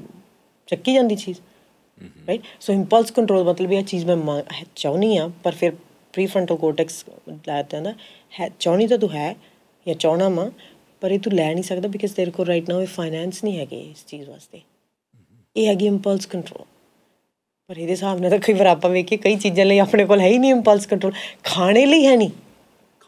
ਚੱਕੀ ਜਾਂਦੀ ਚੀਜ਼ ਰਾਈਟ ਸੋ ਇੰਪਲਸ ਕੰਟਰੋਲ ਮਤਲਬ ਇਹ ਚੀਜ਼ ਮੈਂ ਚਾਹੁੰਨੀ ਆ ਪਰ ਫਿਰ ਪ੍ਰੀਫਰੰਟਲ ਕੋਰਟੈਕਸ ਲਾਇਆ ਨਾ ਹੈ ਚਾਹੁੰਨੀ ਤਾਂ ਤੂੰ ਹੈ ਜਾਂ ਚਾਹਣਾ ਮਾ ਪਰ ਇਹ ਤੂੰ ਲੈ ਨਹੀਂ ਸਕਦਾ ਬਿਕਾਜ਼ ਤੇਰੇ ਕੋਲ ਰਾਈਟ ਨਾਓ ਇਹ ਫਾਈਨੈਂਸ ਨਹੀਂ ਹੈਗੇ ਇਸ ਚੀਜ਼ ਵਾਸਤੇ ਇਹ ਹੈਗੀ ਇੰਪਲਸ ਕੰਟਰੋਲ ਪਰ ਇਹਦੇ ਹਿਸਾਬ ਨਾਲ ਤਾਂ ਕਈ ਵਾਰ ਆਪਾਂ ਵੇਖੀ ਕਈ ਚੀਜ਼ਾਂ ਲਈ ਆਪਣੇ ਕੋਲ ਹੈ ਹੀ ਨਹੀਂ ਇੰਪਲਸ ਕੰਟਰੋਲ ਖਾਣੇ ਲਈ ਹੈ ਨਹੀਂ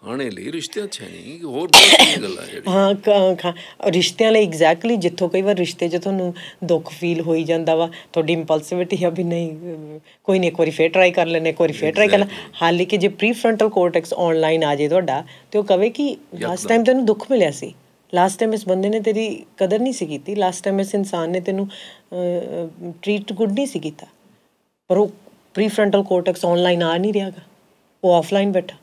ਖਾਣੇ ਲਈ ਰਿਸ਼ਤਿਆਂ 'ਚ ਨਹੀਂ ਹੋਰ ਬਹੁਤ ਗੱਲਾਂ ਜਿਹੜੀਆਂ ਹਾਂ ਖਾ ਰਿਸ਼ਤਿਆਂ ਲਈ ਐਗਜ਼ੈਕਟਲੀ ਜਿੱਥੋਂ ਕਈ ਵਾਰ ਰਿਸ਼ਤੇ ਜੇ ਤੁਹਾਨੂੰ ਦੁੱਖ ਫੀਲ ਹੋਈ ਜਾਂਦਾ ਵਾ ਤੁਹਾਡੀ ਇੰਪਲਸਿਵਿਟੀ ਆ ਵੀ ਨਹੀਂ ਕੋਈ ਨਹੀਂ ਇੱਕ ਵਾਰੀ ਫੇਰ ਟਰਾਈ ਕਰ ਲੈਨੇ ਕੋਈ ਫੇਰ ਟਰਾਈ ਕਰਨਾ ਹਾਲੇ ਕਿ ਜੇ ਪ੍ਰੀਫਰੰਟਲ ਕੋਰਟੈਕਸ ਆਨਲਾਈਨ ਆ ਜੇ ਤੁਹਾਡਾ ਤੇ ਉਹ ਕਵੇ ਕਿ ਲਾਸਟ ਟਾਈਮ ਤੈਨੂੰ ਦੁੱਖ ਮਿਲਿਆ ਸੀ ਲਾਸਟ ਟਾਈਮ ਇਸ ਬੰਦੇ ਨੇ ਤੇਰੀ ਕਦਰ ਨਹੀਂ ਸੀ ਕੀਤੀ ਲਾਸਟ ਟਾਈਮ ਇਸ ਇਨਸਾਨ ਨੇ ਤੈਨੂੰ ਟ੍ਰੀਟ ਗੁੱਡ ਨਹੀਂ ਸੀ ਕੀਤਾ ਪਰ ਉਹ ਪ੍ਰੀਫਰੰਟਲ ਕੋਰਟੈਕਸ ਆਨਲਾਈਨ ਆ ਨਹੀਂ ਰਿਹਾਗਾ ਉਹ ਆਫਲਾਈਨ ਬੈਠਾ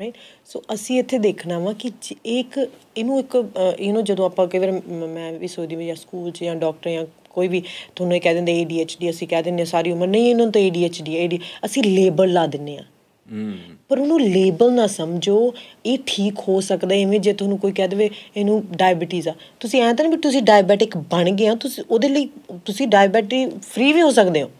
ਰਾਈਟ ਸੋ ਅਸੀਂ ਇੱਥੇ ਦੇਖਣਾ ਵਾ ਕਿ ਇੱਕ ਇਹਨੂੰ ਇੱਕ ਯੂ نو ਜਦੋਂ ਆਪਾਂ ਕਈ ਵਾਰ ਮੈਂ ਵੀ ਸੋਚਦੀ ਮੈਂ ਸਕੂਲ 'ਚ ਜਾਂ ਡਾਕਟਰ ਜਾਂ ਕੋਈ ਵੀ ਤੁਹਾਨੂੰ ਇਹ ਕਹਿ ਦਿੰਦੇ ADHD ਅਸੀਂ ਕਹਿ ਦਿੰਦੇ ਸਾਰੀ ਉਮਰ ਨਹੀਂ ਇਹਨਾਂ ਨੂੰ ਤਾਂ ADHD ਡੀ ਅਸੀਂ ਲੇਬਲ ਲਾ ਦਿੰਨੇ ਆ ਪਰ ਉਹਨੂੰ ਲੇਬਲ ਨਾ ਸਮਝੋ ਇਹ ਠੀਕ ਹੋ ਸਕਦਾ ਐਵੇਂ ਜੇ ਤੁਹਾਨੂੰ ਕੋਈ ਕਹਿ ਦੇਵੇ ਇਹਨੂੰ ਡਾਇਬੀਟੀਜ਼ ਆ ਤੁਸੀਂ ਐਂ ਤਾਂ ਨਹੀਂ ਵੀ ਤੁਸੀਂ ਡਾਇਬੈਟਿਕ ਬਣ ਗਏ ਹੋ ਤੁਸੀਂ ਉਹਦੇ ਲਈ ਤੁਸੀਂ ਡਾਇਬੀਟੀ ਫ੍ਰੀ ਵੀ ਹੋ ਸਕਦੇ ਹੋ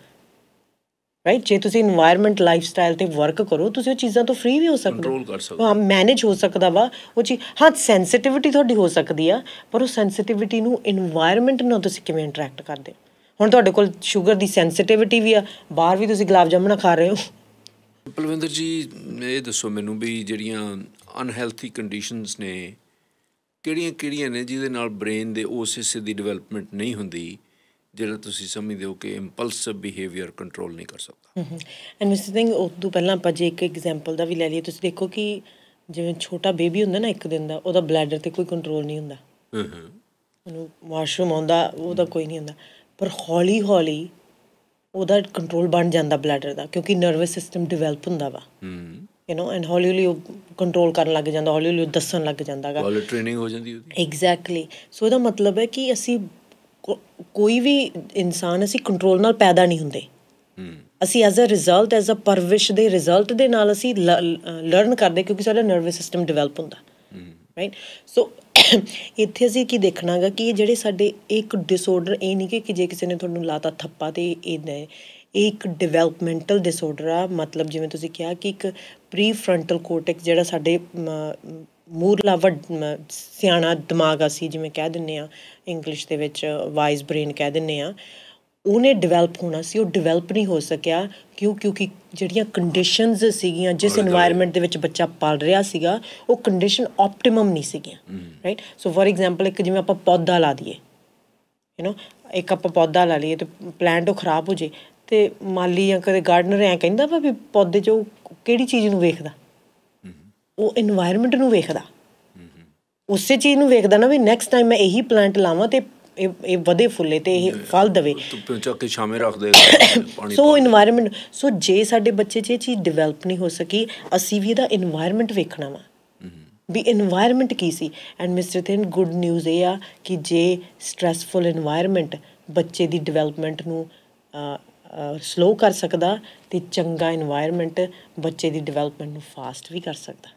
ਰਾਈਟ ਜੇ ਤੁਸੀਂ এনवायरमेंट ਲਾਈਫਸਟਾਈਲ ਤੇ ਵਰਕ ਕਰੋ ਤੁਸੀਂ ਉਹ ਚੀਜ਼ਾਂ ਤੋਂ ਫ੍ਰੀ ਵੀ ਹੋ ਸਕਦੇ ਕੰਟਰੋਲ ਕਰ ਸਕਦੇ ਹਾਂ ਮੈਨੇਜ ਹੋ ਸਕਦਾ ਵਾ ਉਹ ਚੀਜ਼ ਹਾਂ ਸੈਂਸਿਟੀਵਿਟੀ ਤੁਹਾਡੀ ਹੋ ਸਕਦੀ ਆ ਪਰ ਉਹ ਸੈਂਸਿਟੀਵਿਟੀ ਨੂੰ এনवायरमेंट ਨਾਲ ਤੁਸੀਂ ਕਿਵੇਂ ਇੰਟਰੈਕਟ ਕਰਦੇ ਹੁਣ ਤੁਹਾਡੇ ਕੋਲ 슈ਗਰ ਦੀ ਸੈਂਸਿਟੀਵਿਟੀ ਵੀ ਆ ਬਾਹਰ ਵੀ ਤੁਸੀਂ ਗੁਲਾਬ ਜਾਮਣਾ ਖਾ ਰਹੇ ਹੋ ਪਲਵਿੰਦਰ ਜੀ ਇਹ ਦੱਸੋ ਮੈਨੂੰ ਵੀ ਜਿਹੜੀਆਂ ਅਨਹੈਲਥੀ ਕੰਡੀਸ਼ਨਸ ਨੇ ਕਿਹੜੀਆਂ ਕਿਹੜੀਆਂ ਨੇ ਜਿਹਦੇ ਨਾਲ ਬ੍ਰੇਨ ਦੇ ਉਸ ਹਿੱਸੇ ਦੀ ਡਿਵੈਲਪਮੈਂਟ ਨਹੀਂ ਹੁੰਦੀ ਜਿਹੜਾ ਤੁਸੀਂ ਸਮਝਦੇ ਹੋ ਕਿ ਇੰਪਲਸਿਵ ਬਿਹੇਵੀਅਰ ਕੰਟਰੋਲ ਨਹੀਂ ਕਰ ਸਕਦਾ ਐਂਡ ਮਿਸਟਰ ਸਿੰਘ ਉਹ ਤੋਂ ਪਹਿਲਾਂ ਆਪਾਂ ਜੇ ਇੱਕ ਐਗਜ਼ਾਮਪਲ ਦਾ ਵੀ ਲੈ ਲਈਏ ਤੁਸੀਂ ਦੇਖੋ ਕਿ ਜਿਵੇਂ ਛੋਟਾ ਬੇਬੀ ਹੁੰਦਾ ਨਾ ਇੱਕ ਦਿਨ ਦਾ ਉਹਦਾ ਬਲੈਡਰ ਤੇ ਕੋਈ ਕੰਟਰੋਲ ਨਹੀਂ ਹੁੰਦਾ ਹਮਮ ਉਹਨੂੰ ਵਾਸ਼ਰੂਮ ਆਉਂਦਾ ਉਹਦਾ ਕੋਈ ਨਹੀਂ ਹੁੰਦਾ ਪਰ ਹੌਲੀ ਹੌਲੀ ਉਹਦਾ ਕੰਟਰੋਲ ਬਣ ਜਾਂਦਾ ਬਲੈਡਰ ਦਾ ਕਿਉਂਕਿ ਨਰਵਸ ਸਿਸਟਮ ਡਿਵੈਲਪ ਹੁੰਦਾ ਵਾ ਹਮ ਯੂ نو ਐਂਡ ਹੌਲੀ ਹੌਲੀ ਉਹ ਕੰਟਰੋਲ ਕਰਨ ਲੱਗ ਜਾਂਦਾ ਹੌਲੀ ਹੌਲੀ ਉਹ ਦੱਸਣ ਲੱਗ ਜਾਂਦਾਗਾ ਹੌਲੀ ਟ੍ਰੇਨਿੰਗ ਹੋ ਜਾਂਦੀ ਉਹਦੀ ਐਗਜ਼ੈਕਟਲੀ ਸੋ ਇਹਦਾ ਮਤਲਬ ਹੈ ਕਿ ਅਸੀਂ ਕੋਈ ਵੀ ਇਨਸਾਨ ਅਸੀਂ ਕੰਟਰੋਲ ਨਾਲ ਪੈਦਾ ਨਹੀਂ ਹੁੰਦੇ ਅਸੀਂ as a result as a ਪਰਵਿਸ਼ ਦੇ ਰਿਜ਼ਲਟ ਦੇ ਨਾਲ ਅਸੀਂ ਲਰਨ ਕਰਦੇ ਕਿਉਂਕਿ ਸਾਡਾ ਨਰਵਸ ਸਿਸਟਮ ਡਿਵੈਲਪ ਹੁੰਦਾ ਰਾਈਟ ਸੋ ਇੱਥੇ ਅਸੀਂ ਕੀ ਦੇਖਣਾਗਾ ਕਿ ਇਹ ਜਿਹੜੇ ਸਾਡੇ ਇੱਕ ਡਿਸਆਰਡਰ ਇਹ ਨਹੀਂ ਕਿ ਜੇ ਕਿਸੇ ਨੇ ਤੁਹਾਨੂੰ ਲਾਤਾ ਥੱਪਾ ਤੇ ਇਹ ਇੱਕ ਡਿਵੈਲਪਮੈਂਟਲ ਡਿਸਆਰਡਰ ਆ ਮਤਲਬ ਜਿਵੇਂ ਤੁਸੀਂ ਕਿਹਾ ਕਿ ਇੱਕ ਪ੍ਰੀਫਰੰਟਲ ਕੋਰਟੈਕਸ ਜਿਹੜਾ ਸਾਡੇ ਮੂਰਲਾ ਵੱਡ ਸਿਆਣਾ ਦਿਮਾਗ ਅਸੀਂ ਜਿਵੇਂ ਕਹਿ ਦਿੰਨੇ ਆ ਇੰਗਲਿਸ਼ ਦੇ ਵਿੱਚ ਵਾਈਸ ਬ੍ਰੇਨ ਕਹਿ ਦਿੰਨੇ ਆ ਉਹਨੇ ਡਿਵੈਲਪ ਹੋਣਾ ਸੀ ਉਹ ਡਿਵੈਲਪ ਨਹੀਂ ਹੋ ਸਕਿਆ ਕਿਉਂ ਕਿਉਂਕਿ ਜਿਹੜੀਆਂ ਕੰਡੀਸ਼ਨਸ ਸੀਗੀਆਂ ਜਿਸ এনवायरमेंट ਦੇ ਵਿੱਚ ਬੱਚਾ ਪਲ ਰਿਹਾ ਸੀਗਾ ਉਹ ਕੰਡੀਸ਼ਨ ਆਪਟੀਮਮ ਨਹੀਂ ਸੀਗੀਆਂ ਰਾਈਟ ਸੋ ਫੋਰ ਐਗਜ਼ਾਮਪਲ ਇੱਕ ਜਿਵੇਂ ਆਪਾਂ ਪੌਦਾ ਲਾ ਦਈਏ ਯੂ نو ਇੱਕ ਆਪਾਂ ਪੌਦਾ ਲਾ ਲਈਏ ਤੇ ਪਲਾਂਟ ਉਹ ਖਰਾਬ ਹੋ ਜੇ ਤੇ ਮਾਲੀ ਜਾਂ ਕਦੇ ਗਾਰਡਨਰ ਐ ਕਹਿੰਦਾ ਵਾ ਵੀ ਪੌਦੇ 'ਚ ਉਹ ਕਿਹੜੀ ਚੀਜ਼ ਨੂੰ ਵੇਖਦਾ ਉਹ এনवायरमेंट ਨੂੰ ਵੇਖਦਾ ਉਸੇ ਚੀਜ਼ ਨੂੰ ਵੇਖਦਾ ਨਾ ਵੀ ਨੈਕਸਟ ਟਾਈਮ ਮੈਂ ਇਹੀ ਪਲਾਂਟ ਲਾਵਾਂ ਤੇ ਇਹ ਇਹ ਵਧੇ ਫੁੱਲੇ ਤੇ ਇਹ ਫਲ ਦਵੇ ਧੁੱਪੇ ਚੱਕ ਕੇ ਛਾਵੇਂ ਰੱਖ ਦੇ ਪਾਣੀ ਸੋ এনवायरमेंट ਸੋ ਜੇ ਸਾਡੇ ਬੱਚੇ 'ਚ ਇਹ ਚੀਜ਼ ਡਿਵੈਲਪ ਨਹੀਂ ਹੋ ਸਕੀ ਅਸੀਂ ਵੀ ਇਹਦਾ এনवायरमेंट ਵੇਖਣਾ ਵਾ ਵੀ এনवायरमेंट ਕੀ ਸੀ and mister Thind good news ਇਹ ਆ ਕਿ ਜੇ ਸਟ੍ਰੈਸਫੁਲ এনवायरमेंट ਬੱਚੇ ਦੀ ਡਿਵੈਲਪਮੈਂਟ ਨੂੰ ਸਲੋ ਕਰ ਸਕਦਾ ਤੇ ਚੰਗਾ এনवायरमेंट ਬੱਚੇ ਦੀ ਡਿਵੈਲਪਮੈਂਟ ਨੂੰ ਫਾਸਟ ਵੀ ਕਰ ਸਕਦਾ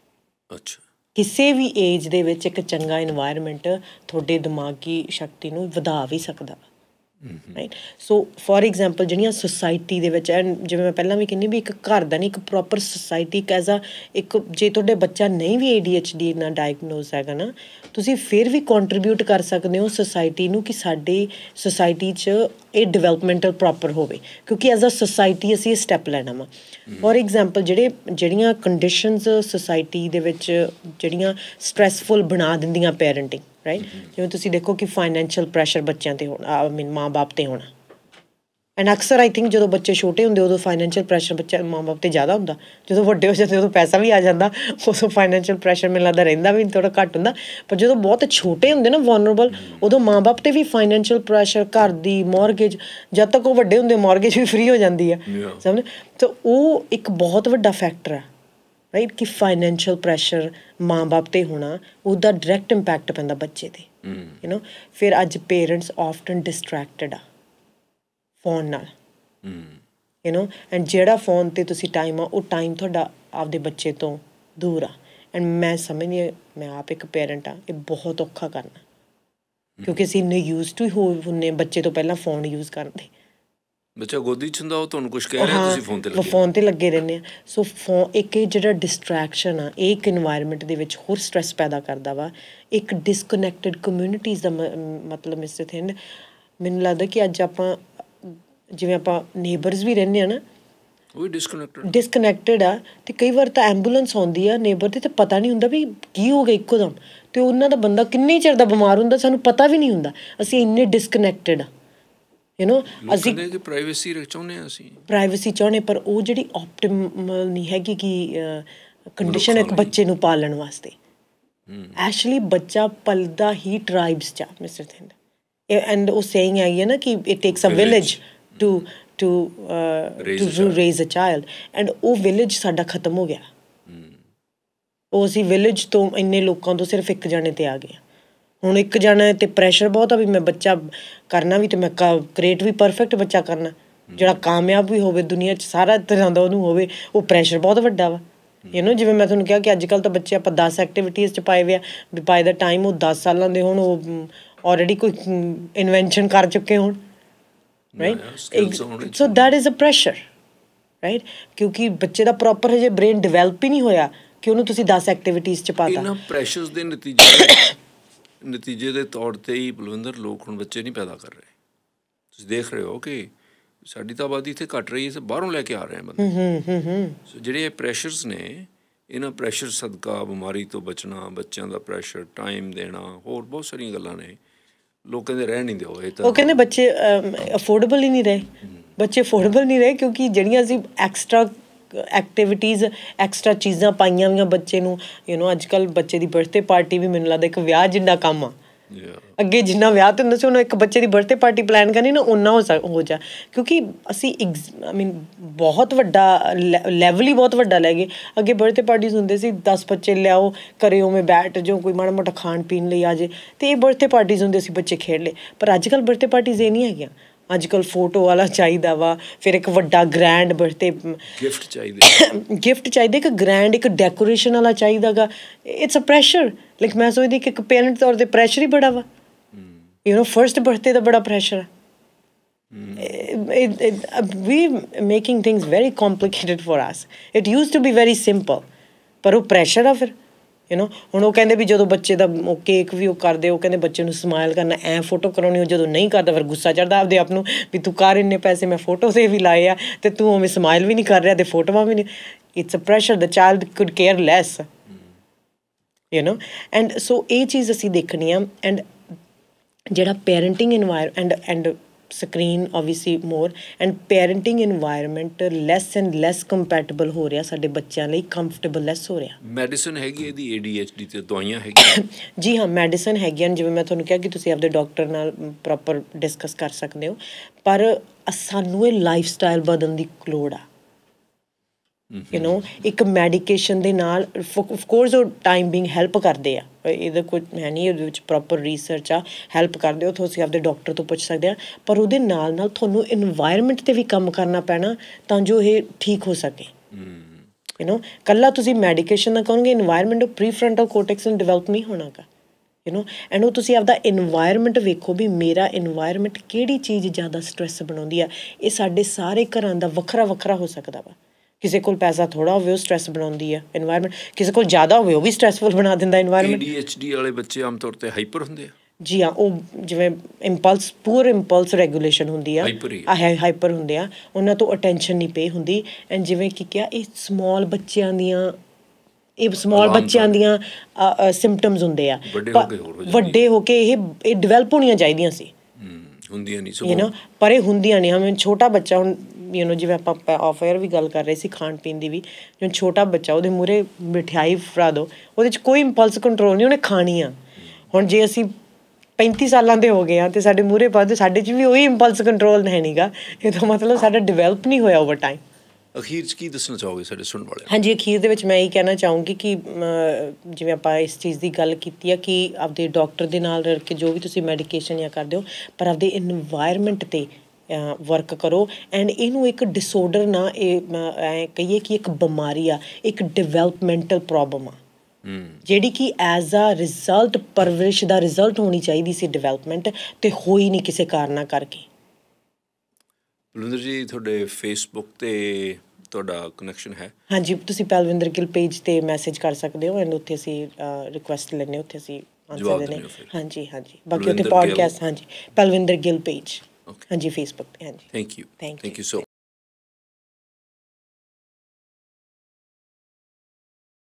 ਅੱਛਾ ਕਿਸੇ ਵੀ ਏਜ ਦੇ ਵਿੱਚ ਇੱਕ ਚੰਗਾ এনवायरमेंट ਤੁਹਾਡੇ ਦਿਮਾਗੀ ਸ਼ਕਤੀ ਨੂੰ ਵਧਾ ਵੀ ਸਕਦਾ ਰਾਈਟ ਸੋ ਫੋਰ ਐਗਜ਼ਾਮਪਲ ਜਿਹੜੀਆਂ ਸੋਸਾਇਟੀ ਦੇ ਵਿੱਚ ਐਂਡ ਜਿਵੇਂ ਮੈਂ ਪਹਿਲਾਂ ਵੀ ਕਿੰਨੀ ਵੀ ਇੱਕ ਘਰ ਦਾ ਨਹੀਂ ਇੱਕ ਪ੍ਰੋਪਰ ਸੋਸਾਇਟੀ ਕੈਜ਼ਾ ਇੱਕ ਜੇ ਤੁਹਾਡੇ ਬੱਚਾ ਨਹੀਂ ਵੀ ADHD ਨਾਲ ਡਾਇਗਨੋਸ ਹੈਗਾ ਨਾ ਤੁਸੀਂ ਫਿਰ ਵੀ ਕੰਟਰੀਬਿਊਟ ਕਰ ਸਕਦੇ ਹੋ ਸੋਸਾਇਟੀ ਨੂੰ ਕਿ ਸਾਡੇ ਸੋਸਾਇਟੀ 'ਚ ਇਹ ਡਿਵੈਲਪਮੈਂਟਲ ਪ੍ਰੋਪਰ ਹੋਵੇ ਕਿਉਂਕਿ ਐਜ਼ ਅ ਸੋਸਾਇਟੀ ਅਸੀਂ ਇਹ ਸਟੈਪ ਲੈਣਾ ਵਾ ਫੋਰ mm-hmm. ਐਗਜ਼ਾਮਪਲ ਜਿਹੜੇ ਜਿਹੜੀਆਂ ਕੰਡੀਸ਼ਨਸ ਸੋਸਾਇਟੀ ਦੇ ਵਿੱਚ ਜਿਹੜੀਆਂ ਸਟ੍ਰੈਸਫੁਲ ਬਣਾ ਦਿੰਦੀਆਂ ਪੇਰੈਂਟਿੰਗ ਰਾਈਟ ਜਿਵੇਂ ਤੁਸੀਂ ਦੇਖੋ ਕਿ ਫਾਈਨੈਂਸ਼ੀਅਲ ਪ੍ਰੈਸ਼ਰ ਬੱਚਿਆਂ ਤੇ ਹੋਣਾ ਆਈ ਮੀਨ ਮਾਂ-ਬਾਪ ਤੇ ਹੋਣਾ ਐਂਡ ਅਕਸਰ ਆਈ ਥਿੰਕ ਜਦੋਂ ਬੱਚੇ ਛੋਟੇ ਹੁੰਦੇ ਉਦੋਂ ਫਾਈਨੈਂਸ਼ੀਅਲ ਪ੍ਰੈਸ਼ਰ ਬੱਚਾ ਮਾਂ-ਬਾਪ ਤੇ ਜ਼ਿਆਦਾ ਹੁੰਦਾ ਜਦੋਂ ਵੱਡੇ ਹੋ ਜਾਂਦੇ ਉਦੋਂ ਪੈਸਾ ਵੀ ਆ ਜਾਂਦਾ ਉਦੋਂ ਫਾਈਨੈਂਸ਼ੀਅਲ ਪ੍ਰੈਸ਼ਰ ਮੈਨੂੰ ਲੱਗਦਾ ਰਹਿੰਦਾ ਵੀ ਥੋੜਾ ਘੱਟ ਹੁੰਦਾ ਪਰ ਜਦੋਂ ਬਹੁਤ ਛੋਟੇ ਹੁੰਦੇ ਨਾ ਵਨਰੇਬਲ ਉਦੋਂ ਮਾਂ-ਬਾਪ ਤੇ ਵੀ ਫਾਈਨੈਂਸ਼ੀਅਲ ਪ੍ਰੈਸ਼ਰ ਘਰ ਦੀ ਮਾਰਗੇਜ ਜਦ ਤੱਕ ਉਹ ਵੱਡੇ ਹੁੰਦੇ ਮਾਰਗੇਜ ਵੀ ਫ੍ਰੀ ਹੋ ਜਾਂਦੀ ਆ ਸਮਝ ਤਾਂ ਉਹ ਇੱਕ ਬਹੁਤ ਵੱਡਾ ਫੈਕਟਰ ਆ ਰਾਈਟ ਕਿ ਫਾਈਨੈਂਸ਼ੀਅਲ ਪ੍ਰੈਸ਼ਰ ਮਾਂ-ਬਾਪ ਤੇ ਹੋਣਾ ਉਹਦਾ ਡਾਇਰੈਕਟ ਇੰਪੈਕਟ ਪੈਂਦਾ ਬੱਚੇ ਤੇ ਯੂ نو ਫਿਰ ਅੱਜ ਪੇਰੈਂਟਸ ਆਫਟਨ ਡਿਸਟਰੈਕਟਡ ਆ ਫੋਨ ਨਾਲ ਯੂ نو ਐਂਡ ਜਿਹੜਾ ਫੋਨ ਤੇ ਤੁਸੀਂ ਟਾਈਮ ਆ ਉਹ ਟਾਈਮ ਤੁਹਾਡਾ ਆਪਦੇ ਬੱਚੇ ਤੋਂ ਦੂਰ ਆ ਐਂਡ ਮੈਂ ਸਮਝਦੀ ਮੈਂ ਆਪ ਇੱਕ ਪੇਰੈਂਟ ਆ ਇਹ ਬਹੁਤ ਔਖਾ ਕਰਨਾ ਕਿਉਂਕਿ ਅਸੀਂ ਨੇ ਯੂਜ਼ ਟੂ ਹੋ ਉਹਨੇ ਬੱਚੇ ਤੋਂ ਪਹਿਲਾਂ ਫੋਨ ਯੂਜ਼ ਕਰਦੇ ਬੱਚਾ ਗੋਦੀ ਚ ਹੁੰਦਾ ਉਹ ਤੁਹਾਨੂੰ ਕੁਝ ਕਹਿ ਰਿਹਾ ਤੁਸੀਂ ਫੋਨ ਤੇ ਲੱਗੇ ਫੋਨ ਤੇ ਲੱਗੇ ਰਹਿੰਦੇ ਆ ਸੋ ਫੋਨ ਇੱਕ ਇਹ ਜਿਹੜਾ ਡਿਸਟਰੈਕਸ਼ਨ ਆ ਇੱਕ এনवायरमेंट ਦੇ ਵਿੱਚ ਹੋਰ ਸਟ्रेस ਪੈਦਾ ਕਰਦਾ ਵਾ ਇੱਕ ਡਿਸਕਨੈਕਟਡ ਕਮਿਊਨਿਟੀਜ਼ ਦਾ ਮਤਲਬ ਇਸ ਤੇ ਮੈਨੂੰ ਲੱਗਦਾ ਕਿ ਅੱਜ ਆਪਾਂ ਜਿਵੇਂ ਆਪਾਂ ਨੇਬਰਸ ਵੀ ਰਹਿੰਦੇ ਆ ਨਾ ਉਹ ਵੀ ਡਿਸਕਨੈਕਟਡ ਡਿਸਕਨੈਕਟਡ ਆ ਤੇ ਕਈ ਵਾਰ ਤਾਂ ਐਂਬੂਲੈਂਸ ਆਉਂਦੀ ਆ ਨੇਬਰ ਤੇ ਤੇ ਪਤਾ ਨਹੀਂ ਹੁੰਦਾ ਵੀ ਕੀ ਹੋ ਗਿਆ ਇੱਕੋ ਦਮ ਤੇ ਉਹਨਾਂ ਦਾ ਬੰਦਾ ਕਿੰਨੇ ਚਿਰ ਦਾ ਬਿਮਾਰ ਹੁੰਦਾ ਸਾਨੂੰ ਪਤਾ ਵੀ ਨਹੀਂ ਹੁੰਦਾ ਅਸੀਂ ਇੰਨੇ ਡਿਸਕਨੈਕਟਡ ਆ ਯੂ نو ਅਸੀਂ ਕਿ ਪ੍ਰਾਈਵੇਸੀ ਰੱਖ ਚਾਹੁੰਦੇ ਆ ਅਸੀਂ ਪ੍ਰਾਈਵੇਸੀ ਚਾਹੁੰਦੇ ਪਰ ਉਹ ਜਿਹੜੀ ਆਪਟੀਮਲ ਨਹੀਂ ਹੈਗੀ ਕਿ ਕੰਡੀਸ਼ਨ ਇੱਕ ਬੱਚੇ ਨੂੰ ਪਾਲਣ ਵਾਸਤੇ ਐਕਚੁਅਲੀ ਬੱਚਾ ਪਲਦਾ ਹੀ ਟ੍ਰਾਈਬਸ ਚ ਮਿਸਟਰ ਥਿੰਦ ਐਂਡ ਉਹ ਸੇਇੰਗ ਆਈ ਯਾ ਨਾ ਕਿ it takes a village to to to raise a child and ਉਹ ਵਿਲੇਜ ਸਾਡਾ ਖਤਮ ਹੋ ਗਿਆ ਉਹ ਅਸੀਂ ਵਿਲੇਜ ਤੋਂ ਇੰਨੇ ਲੋਕਾਂ ਤੋਂ ਸਿਰਫ ਇੱਕ ਜਣੇ ਤੇ ਆ ਗਏ ਹੁਣ ਇੱਕ ਜਣੇ ਤੇ ਪ੍ਰੈਸ਼ਰ ਬਹੁਤ ਆ ਵੀ ਮੈਂ ਬੱਚਾ ਕਰਨਾ ਵੀ ਤੇ ਮੈਂ ਕ੍ਰੀਏਟ ਵੀ ਪਰਫੈਕਟ ਬੱਚਾ ਕਰਨਾ ਜਿਹੜਾ ਕਾਮਯਾਬ ਵੀ ਹੋਵੇ ਦੁਨੀਆ 'ਚ ਸਾਰਾ ਤਰ੍ਹਾਂ ਦਾ ਉਹਨੂੰ ਹੋਵੇ ਉਹ ਪ੍ਰੈਸ਼ਰ ਬਹੁਤ ਵੱਡਾ ਵਾ ਯੂ نو ਜਿਵੇਂ ਮੈਂ ਤੁਹਾਨੂੰ ਕਿਹਾ ਕਿ ਅੱਜ ਕੱਲ ਤਾਂ ਬੱਚੇ ਆਪਾਂ 10 ਐਕਟੀਵਿਟੀਆਂ 'ਚ ਪਾਏ ਹੋਏ ਆ ਵੀ ਬਾਈ ਦਾ ਟਾਈਮ ਉਹ 10 ਸਾਲਾਂ ਦੇ ਹੋਣ ਉਹ ਆਲਰੇਡੀ ਕੋਈ ਇਨਵੈਂਸ਼ਨ ਕਰ ਚੁੱਕੇ ਹੋਣ right so that is a pressure right ਕਿਉਂਕਿ ਬੱਚੇ ਦਾ ਪ੍ਰੋਪਰ ਹਜੇ ਬ੍ਰੇਨ ਡਿਵੈਲਪ ਹੀ ਨਹੀਂ ਹੋਇਆ ਕਿ ਉਹਨੂੰ ਤੁਸੀਂ 10 ਐਕਟੀਵਿਟੀਆਂ 'ਚ ਪਾਤਾ ਇਹਨਾਂ ਪ੍ਰੈਸ਼ਰਸ ਦੇ ਨਤੀਜੇ ਨਤੀਜੇ ਦੇ ਤੌਰ ਤੇ ਹੀ ਬਲਵਿੰਦਰ ਲੋਕ ਹੁਣ ਬੱਚੇ ਨਹੀਂ ਪੈਦਾ ਕਰ ਰਹੇ ਤੁਸੀਂ ਦੇਖ ਰਹੇ ਹੋ ਕਿ ਸਾਡੀ ਤਾਂ ਆਬਾਦੀ ਇੱਥੇ ਘਟ ਰਹੀ ਹੈ ਬਾਹਰੋਂ ਲੈ ਕੇ ਆ ਰਹੇ ਹਨ ਬੰਦੇ ਹੂੰ ਹੂੰ ਹੂੰ ਸੋ ਜਿਹੜੇ ਇਹ ਪ੍ਰੈਸ਼ਰਸ ਨੇ ਇਹਨਾਂ ਪ੍ਰੈਸ਼ਰ ਸਦਕਾ ਬਿਮਾਰੀ ਤੋਂ ਬਚਣਾ ਬੱਚਿਆਂ ਦਾ ਪ੍ਰੈਸ਼ਰ ਟਾਈਮ ਦੇਣਾ ਹੋਰ ਬਹੁਤ ਸਾਰੀਆਂ ਗੱਲਾਂ ਨੇ ਲੋਕਾਂ ਦੇ ਰਹਿਣ ਨਹੀਂ ਦਿਓ ਇਹ ਤਾਂ ਉਹ ਕਹਿੰਦੇ ਬੱਚੇ ਅਫੋਰਡੇਬਲ ਹੀ ਨਹੀਂ ਰਹੇ ਬੱਚੇ ਅਫੋਰਡੇਬਲ ਨਹੀਂ ਰਹੇ ਕਿਉਂਕਿ ਜਿਹੜੀਆਂ ਅਸੀਂ ਐਕਸਟਰਾ ਐਕਟੀਵਿਟੀਜ਼ ਐਕਸਟਰਾ ਚੀਜ਼ਾਂ ਪਾਈਆਂ ਵੀਆਂ ਬੱਚੇ ਨੂੰ ਯੂ نو ਅੱਜ ਕੱਲ ਬੱਚੇ ਦੀ ਬਰਥਡੇ ਪਾਰਟੀ ਵੀ ਮੈਨੂੰ ਲੱਗਦਾ ਇੱਕ ਵਿਆਹ ਜਿੰਨਾ ਕੰਮ ਆ ਅੱਗੇ ਜਿੰਨਾ ਵਿਆਹ ਤੇ ਹੁੰਦਾ ਸੀ ਉਹਨਾਂ ਇੱਕ ਬੱਚੇ ਦੀ ਬਰਥਡੇ ਪਾਰਟੀ ਪਲਾਨ ਕਰਨੀ ਨਾ ਉਹਨਾਂ ਹੋ ਜਾ ਕਿਉਂਕਿ ਅਸੀਂ ਆਈ ਮੀਨ ਬਹੁਤ ਵੱਡਾ ਲੈਵਲ ਹੀ ਬਹੁਤ ਵੱਡਾ ਲੈ ਗਏ ਅੱਗੇ ਬਰਥਡੇ ਪਾਰਟੀਆਂ ਹੁੰਦੇ ਸੀ 10 ਬੱਚੇ ਲਿਆਓ ਕਰੇ ਮੈਂ ਬੈਠ ਜੋ ਕੋਈ ਮਾੜਾ ਮੋਟਾ ਖਾਣ ਪੀਣ ਲਈ ਆ ਜੇ ਤੇ ਇਹ ਬਰਥਡੇ ਪਾਰਟੀਆਂ ਹੁੰਦੇ ਸੀ ਬੱਚੇ ਖੇਡ ਲੈ ਪਰ ਅੱਜ ਕੱਲ ਬਰਥਡੇ ਪਾਰਟੀਆਂ ਇਹ ਨਹੀਂ ਹੈਗੀਆਂ ਅੱਜ ਕੱਲ ਫੋਟੋ ਵਾਲਾ ਚਾਹੀਦਾ ਵਾ ਫਿਰ ਇੱਕ ਵੱਡਾ ਗ੍ਰੈਂਡ ਬਰਥਡੇ ਗਿਫਟ ਚਾਹੀਦੇ ਗਿਫਟ ਚਾਹੀਦੇ ਕਿ ਗ੍ਰੈਂਡ ਇੱਕ ਡੈਕੋਰੇਸ਼ਨ ਵਾਲਾ ਚਾਹੀਦਾਗਾ ਇਟਸ ਅ ਪ੍ਰੈਸ਼ਰ ਲਾਈਕ ਮੈਂ ਸੋਚਦੀ ਕਿ ਇੱਕ ਪੇਰੈਂਟ ਤੌਰ ਤੇ ਪ੍ਰੈਸ਼ਰ ਹੀ ਬੜਾ ਵਾ ਯੂ نو ਫਰਸਟ ਬਰਥਡੇ ਦਾ ਬੜਾ ਪ੍ਰੈਸ਼ਰ ਵੀ making things very complicated for us it used to be very simple ਪਰ ਉਹ ਪ੍ਰੈਸ਼ਰ ਆ ਫਿਰ ਯੂ نو ਹੁਣ ਉਹ ਕਹਿੰਦੇ ਵੀ ਜਦੋਂ ਬੱਚੇ ਦਾ ਉਹ ਕੇਕ ਵੀ ਉਹ ਕਰਦੇ ਉਹ ਕਹਿੰਦੇ ਬੱਚੇ ਨੂੰ ਸਮਾਈਲ ਕਰਨਾ ਐ ਫੋਟੋ ਕਰਾਉਣੀ ਉਹ ਜਦੋਂ ਨਹੀਂ ਕਰਦਾ ਫਿਰ ਗੁੱਸਾ ਚੜਦਾ ਆਪਦੇ ਆਪ ਨੂੰ ਵੀ ਤੂੰ ਕਰ ਇੰਨੇ ਪੈਸੇ ਮੈਂ ਫੋਟੋ ਸੇ ਵੀ ਲਾਏ ਆ ਤੇ ਤੂੰ ਉਹ ਵੀ ਸਮਾਈਲ ਵੀ ਨਹੀਂ ਕਰ ਰਿਹਾ ਤੇ ਫੋਟੋਆਂ ਵੀ ਨਹੀਂ it's a pressure the child could care less you know and so ਇਹ ਚੀਜ਼ ਅਸੀਂ ਦੇਖਣੀ ਆ ਐਂਡ ਜਿਹੜਾ parenting environment and and screen obviously more and parenting environment less and less compatible ਹੋ ਰਿਹਾ ਸਾਡੇ ਬੱਚਿਆਂ ਲਈ ਕੰਫਰਟੇਬਲ ਲੈਸ ਹੋ ਰਿਹਾ ਮੈਡੀਸਨ ਹੈਗੀ ਇਹਦੀ ਏਡੀਐਚਡੀ ਤੇ ਦਵਾਈਆਂ ਹੈਗੀਆਂ ਜੀ ਹਾਂ ਮੈਡੀਸਨ ਹੈਗੀਆਂ ਜਿਵੇਂ ਮੈਂ ਤੁਹਾਨੂੰ ਕਿਹਾ ਕਿ ਤੁਸੀਂ ਆਪਦੇ ਡਾਕਟਰ ਨਾਲ ਪ੍ਰੋਪਰ ਡਿਸਕਸ ਕਰ ਸਕਦੇ ਹੋ ਪਰ ਸਾਨੂੰ ਇਹ ਲਾਈਫ ਸਟਾਈਲ ਬਦਲਣ ਦੀ ਲੋੜ ਆ ਯੂ نو mm-hmm. ਇੱਕ ਮੈਡੀਕੇਸ਼ਨ ਦੇ ਨਾਲ ਆਫ ਕੋਰਸ ਉਹ ਟਾਈਮ ਬੀਂਗ ਹੈਲਪ ਕਰਦੇ ਆ ਇਹਦੇ ਕੋਈ ਮੈਂ ਨਹੀਂ ਉਹਦੇ ਵਿੱਚ ਪ੍ਰੋਪਰ ਰਿਸਰਚ ਆ ਹੈਲਪ ਕਰਦੇ ਹੋ ਤੁਸੀਂ ਆਪਦੇ ਡਾਕਟਰ ਤੋਂ ਪੁੱਛ ਸਕਦੇ ਆ ਪਰ ਉਹਦੇ ਨਾਲ ਨਾਲ ਤੁਹਾਨੂੰ এনवायरमेंट ਤੇ ਵੀ ਕੰਮ ਕਰਨਾ ਪੈਣਾ ਤਾਂ ਜੋ ਇਹ ਠੀਕ ਹੋ ਸਕੇ ਯੂ mm-hmm. نو ਕੱਲਾ ਤੁਸੀਂ ਮੈਡੀਕੇਸ਼ਨ ਨਾ ਕਰੋਗੇ এনवायरमेंट ਉਹ ਪ੍ਰੀਫਰੰਟਲ ਕੋਰਟੈਕਸ ਨੂੰ ਡਿਵੈਲਪ ਨਹੀਂ ਹੋਣਾਗਾ ਯੂ نو ਐਂਡ ਉਹ ਤੁਸੀਂ ਆਪਦਾ এনवायरमेंट ਵੇਖੋ ਵੀ ਮੇਰਾ এনवायरमेंट ਕਿਹੜੀ ਚੀਜ਼ ਜ਼ਿਆਦਾ ਸਟ्रेस ਬਣਾਉਂਦੀ ਆ ਇਹ ਸਾਡੇ ਸਾਰੇ ਘਰਾਂ ਦਾ ਵੱਖਰਾ ਵੱਖਰਾ ਹੋ ਸਕਦਾ ਵਾ ਕਿਸੇ ਕੋਲ ਪੈਸਾ ਥੋੜਾ ਹੋਵੇ ਉਹ ਸਟ्रेस ਬਣਾਉਂਦੀ ਆ এনवायरमेंट ਕਿਸੇ ਕੋਲ ਜ਼ਿਆਦਾ ਹੋਵੇ ਉਹ ਵੀ ਸਟ्रेसਫੁਲ ਬਣਾ ਦਿੰਦਾ এনवायरमेंट ADHD ਵਾਲੇ ਬੱਚੇ ਆਮ ਤੌਰ ਤੇ ਹਾਈਪਰ ਹੁੰਦੇ ਆ ਜੀ ਹਾਂ ਉਹ ਜਿਵੇਂ ਇੰਪਲਸ ਪੂਰ ਇੰਪਲਸ ਰੈਗੂਲੇਸ਼ਨ ਹੁੰਦੀ ਆ ਆ ਹਾਈਪਰ ਹੁੰਦੇ ਆ ਉਹਨਾਂ ਤੋਂ ਅਟੈਂਸ਼ਨ ਨਹੀਂ ਪੇ ਹੁੰਦੀ ਐਂ ਜਿਵੇਂ ਕਿ ਕਿਹਾ ਇਹ ਸਮਾਲ ਬੱਚਿਆਂ ਦੀਆਂ ਇਹ ਸਮਾਲ ਬੱਚਿਆਂ ਦੀਆਂ ਸਿੰਪਟਮਸ ਹੁੰਦੇ ਆ ਵੱਡੇ ਹੋ ਕੇ ਇਹ ਇਹ ਡਿਵੈਲਪ ਹੋਣੀਆਂ ਚਾਹੀਦੀਆਂ ਸੀ ਹੁੰਦੀਆਂ ਨਹੀਂ ਸੋ ਯੂ نو ਪਰ ਇਹ ਹੁੰਦੀਆਂ ਨਹੀਂ ਹਮੇ ਛੋਟਾ ਬੱਚਾ ਹੁਣ ਯੂ نو ਜਿਵੇਂ ਆਪਾਂ ਆਫ 에ਅਰ ਵੀ ਗੱਲ ਕਰ ਰਹੇ ਸੀ ਖਾਣ ਪੀਣ ਦੀ ਵੀ ਜੋ ਛੋਟਾ ਬੱਚਾ ਉਹਦੇ ਮੂਰੇ ਮਠਿਆਈ ਫਰਾ ਦੋ ਉਹਦੇ 'ਚ ਕੋਈ ਇੰਪਲਸ ਕੰਟਰੋਲ ਨਹੀਂ ਉਹਨੇ ਖਾਣੀ ਆ ਹੁਣ ਜੇ ਅਸੀਂ 35 ਸਾਲਾਂ ਦੇ ਹੋ ਗਏ ਆ ਤੇ ਸਾਡੇ ਮੂਰੇ ਪਾ ਸਾਡੇ 'ਚ ਵੀ ਉਹੀ ਇੰਪਲਸ ਕੰਟਰੋਲ ਨਹੀਂ ਨਹੀਂਗਾ ਇਹ ਤਾਂ ਮਤਲਬ ਸਾਡਾ ਡਿਵੈਲਪ ਨਹੀਂ ਹੋਇਆ ਓਵਰ ਟਾਈਮ ਅਖੀਰ 'ਚ ਕੀ ਦੱਸਣਾ ਚਾਹੋਗੇ ਸਾਡੇ ਸੁਣਨ ਵਾਲੇ ਹਾਂਜੀ ਅਖੀਰ ਦੇ ਵਿੱਚ ਮੈਂ ਇਹ ਕਹਿਣਾ ਚਾਹੂੰਗੀ ਕਿ ਜਿਵੇਂ ਆਪਾਂ ਇਸ ਚੀਜ਼ ਦੀ ਗੱਲ ਕੀਤੀ ਆ ਕਿ ਆਪਦੇ ਡਾਕਟਰ ਦੇ ਨਾਲ ਰਲ ਕੇ ਜੋ ਵੀ ਤੁਸੀਂ ਮੈਡੀਕੇਸ਼ਨ ਜਾਂ ਕਰਦੇ ਹੋ ਪਰ ਆਪਦੇ এনवायरमेंट ਤੇ ਵਰਕ ਕਰੋ ਐਂਡ ਇਹਨੂੰ ਇੱਕ ਡਿਸਆਰਡਰ ਨਾ ਇਹ ਕਹੀਏ ਕਿ ਇੱਕ ਬਿਮਾਰੀ ਆ ਇੱਕ ਡਿਵੈਲਪਮੈਂਟਲ ਪ੍ਰੋਬਲਮ ਆ ਜਿਹੜੀ ਕਿ ਐਜ਼ ਅ ਰਿਜ਼ਲਟ ਪਰਵਰਿਸ਼ ਦਾ ਰਿਜ਼ਲਟ ਹੋਣੀ ਚਾਹੀਦੀ ਸੀ ਡਿਵੈਲਪਮੈਂਟ ਤੇ ਹੋਈ ਨਹੀਂ ਕਿਸੇ ਕਾਰਨਾ ਕਰਕੇ ਬਲਵਿੰਦਰ ਜੀ ਤੁਹਾਡੇ ਫੇਸਬੁੱਕ ਤੇ ਤੁਹਾਡਾ ਕਨੈਕਸ਼ਨ ਹੈ ਹਾਂਜੀ ਤੁਸੀਂ ਪਲਵਿੰਦਰ ਗਿੱਲ ਪੇਜ ਤੇ ਮੈਸੇਜ ਕਰ ਸਕਦੇ ਹੋ ਐਂਡ ਉੱਥੇ ਅਸੀਂ ਰਿਕੁਐਸਟ ਲੈਣੇ ਉੱਥੇ ਅਸੀਂ ਆਨਸਰ ਦੇਣੇ ਹਾਂਜੀ ਹਾਂਜੀ ਬਾਕੀ ਉੱਥੇ ਪੋਡਕਾਸਟ ਹਾਂਜੀ Palwinder Gill page Okay. on your Facebook page. Thank you. Thank you. Thank you so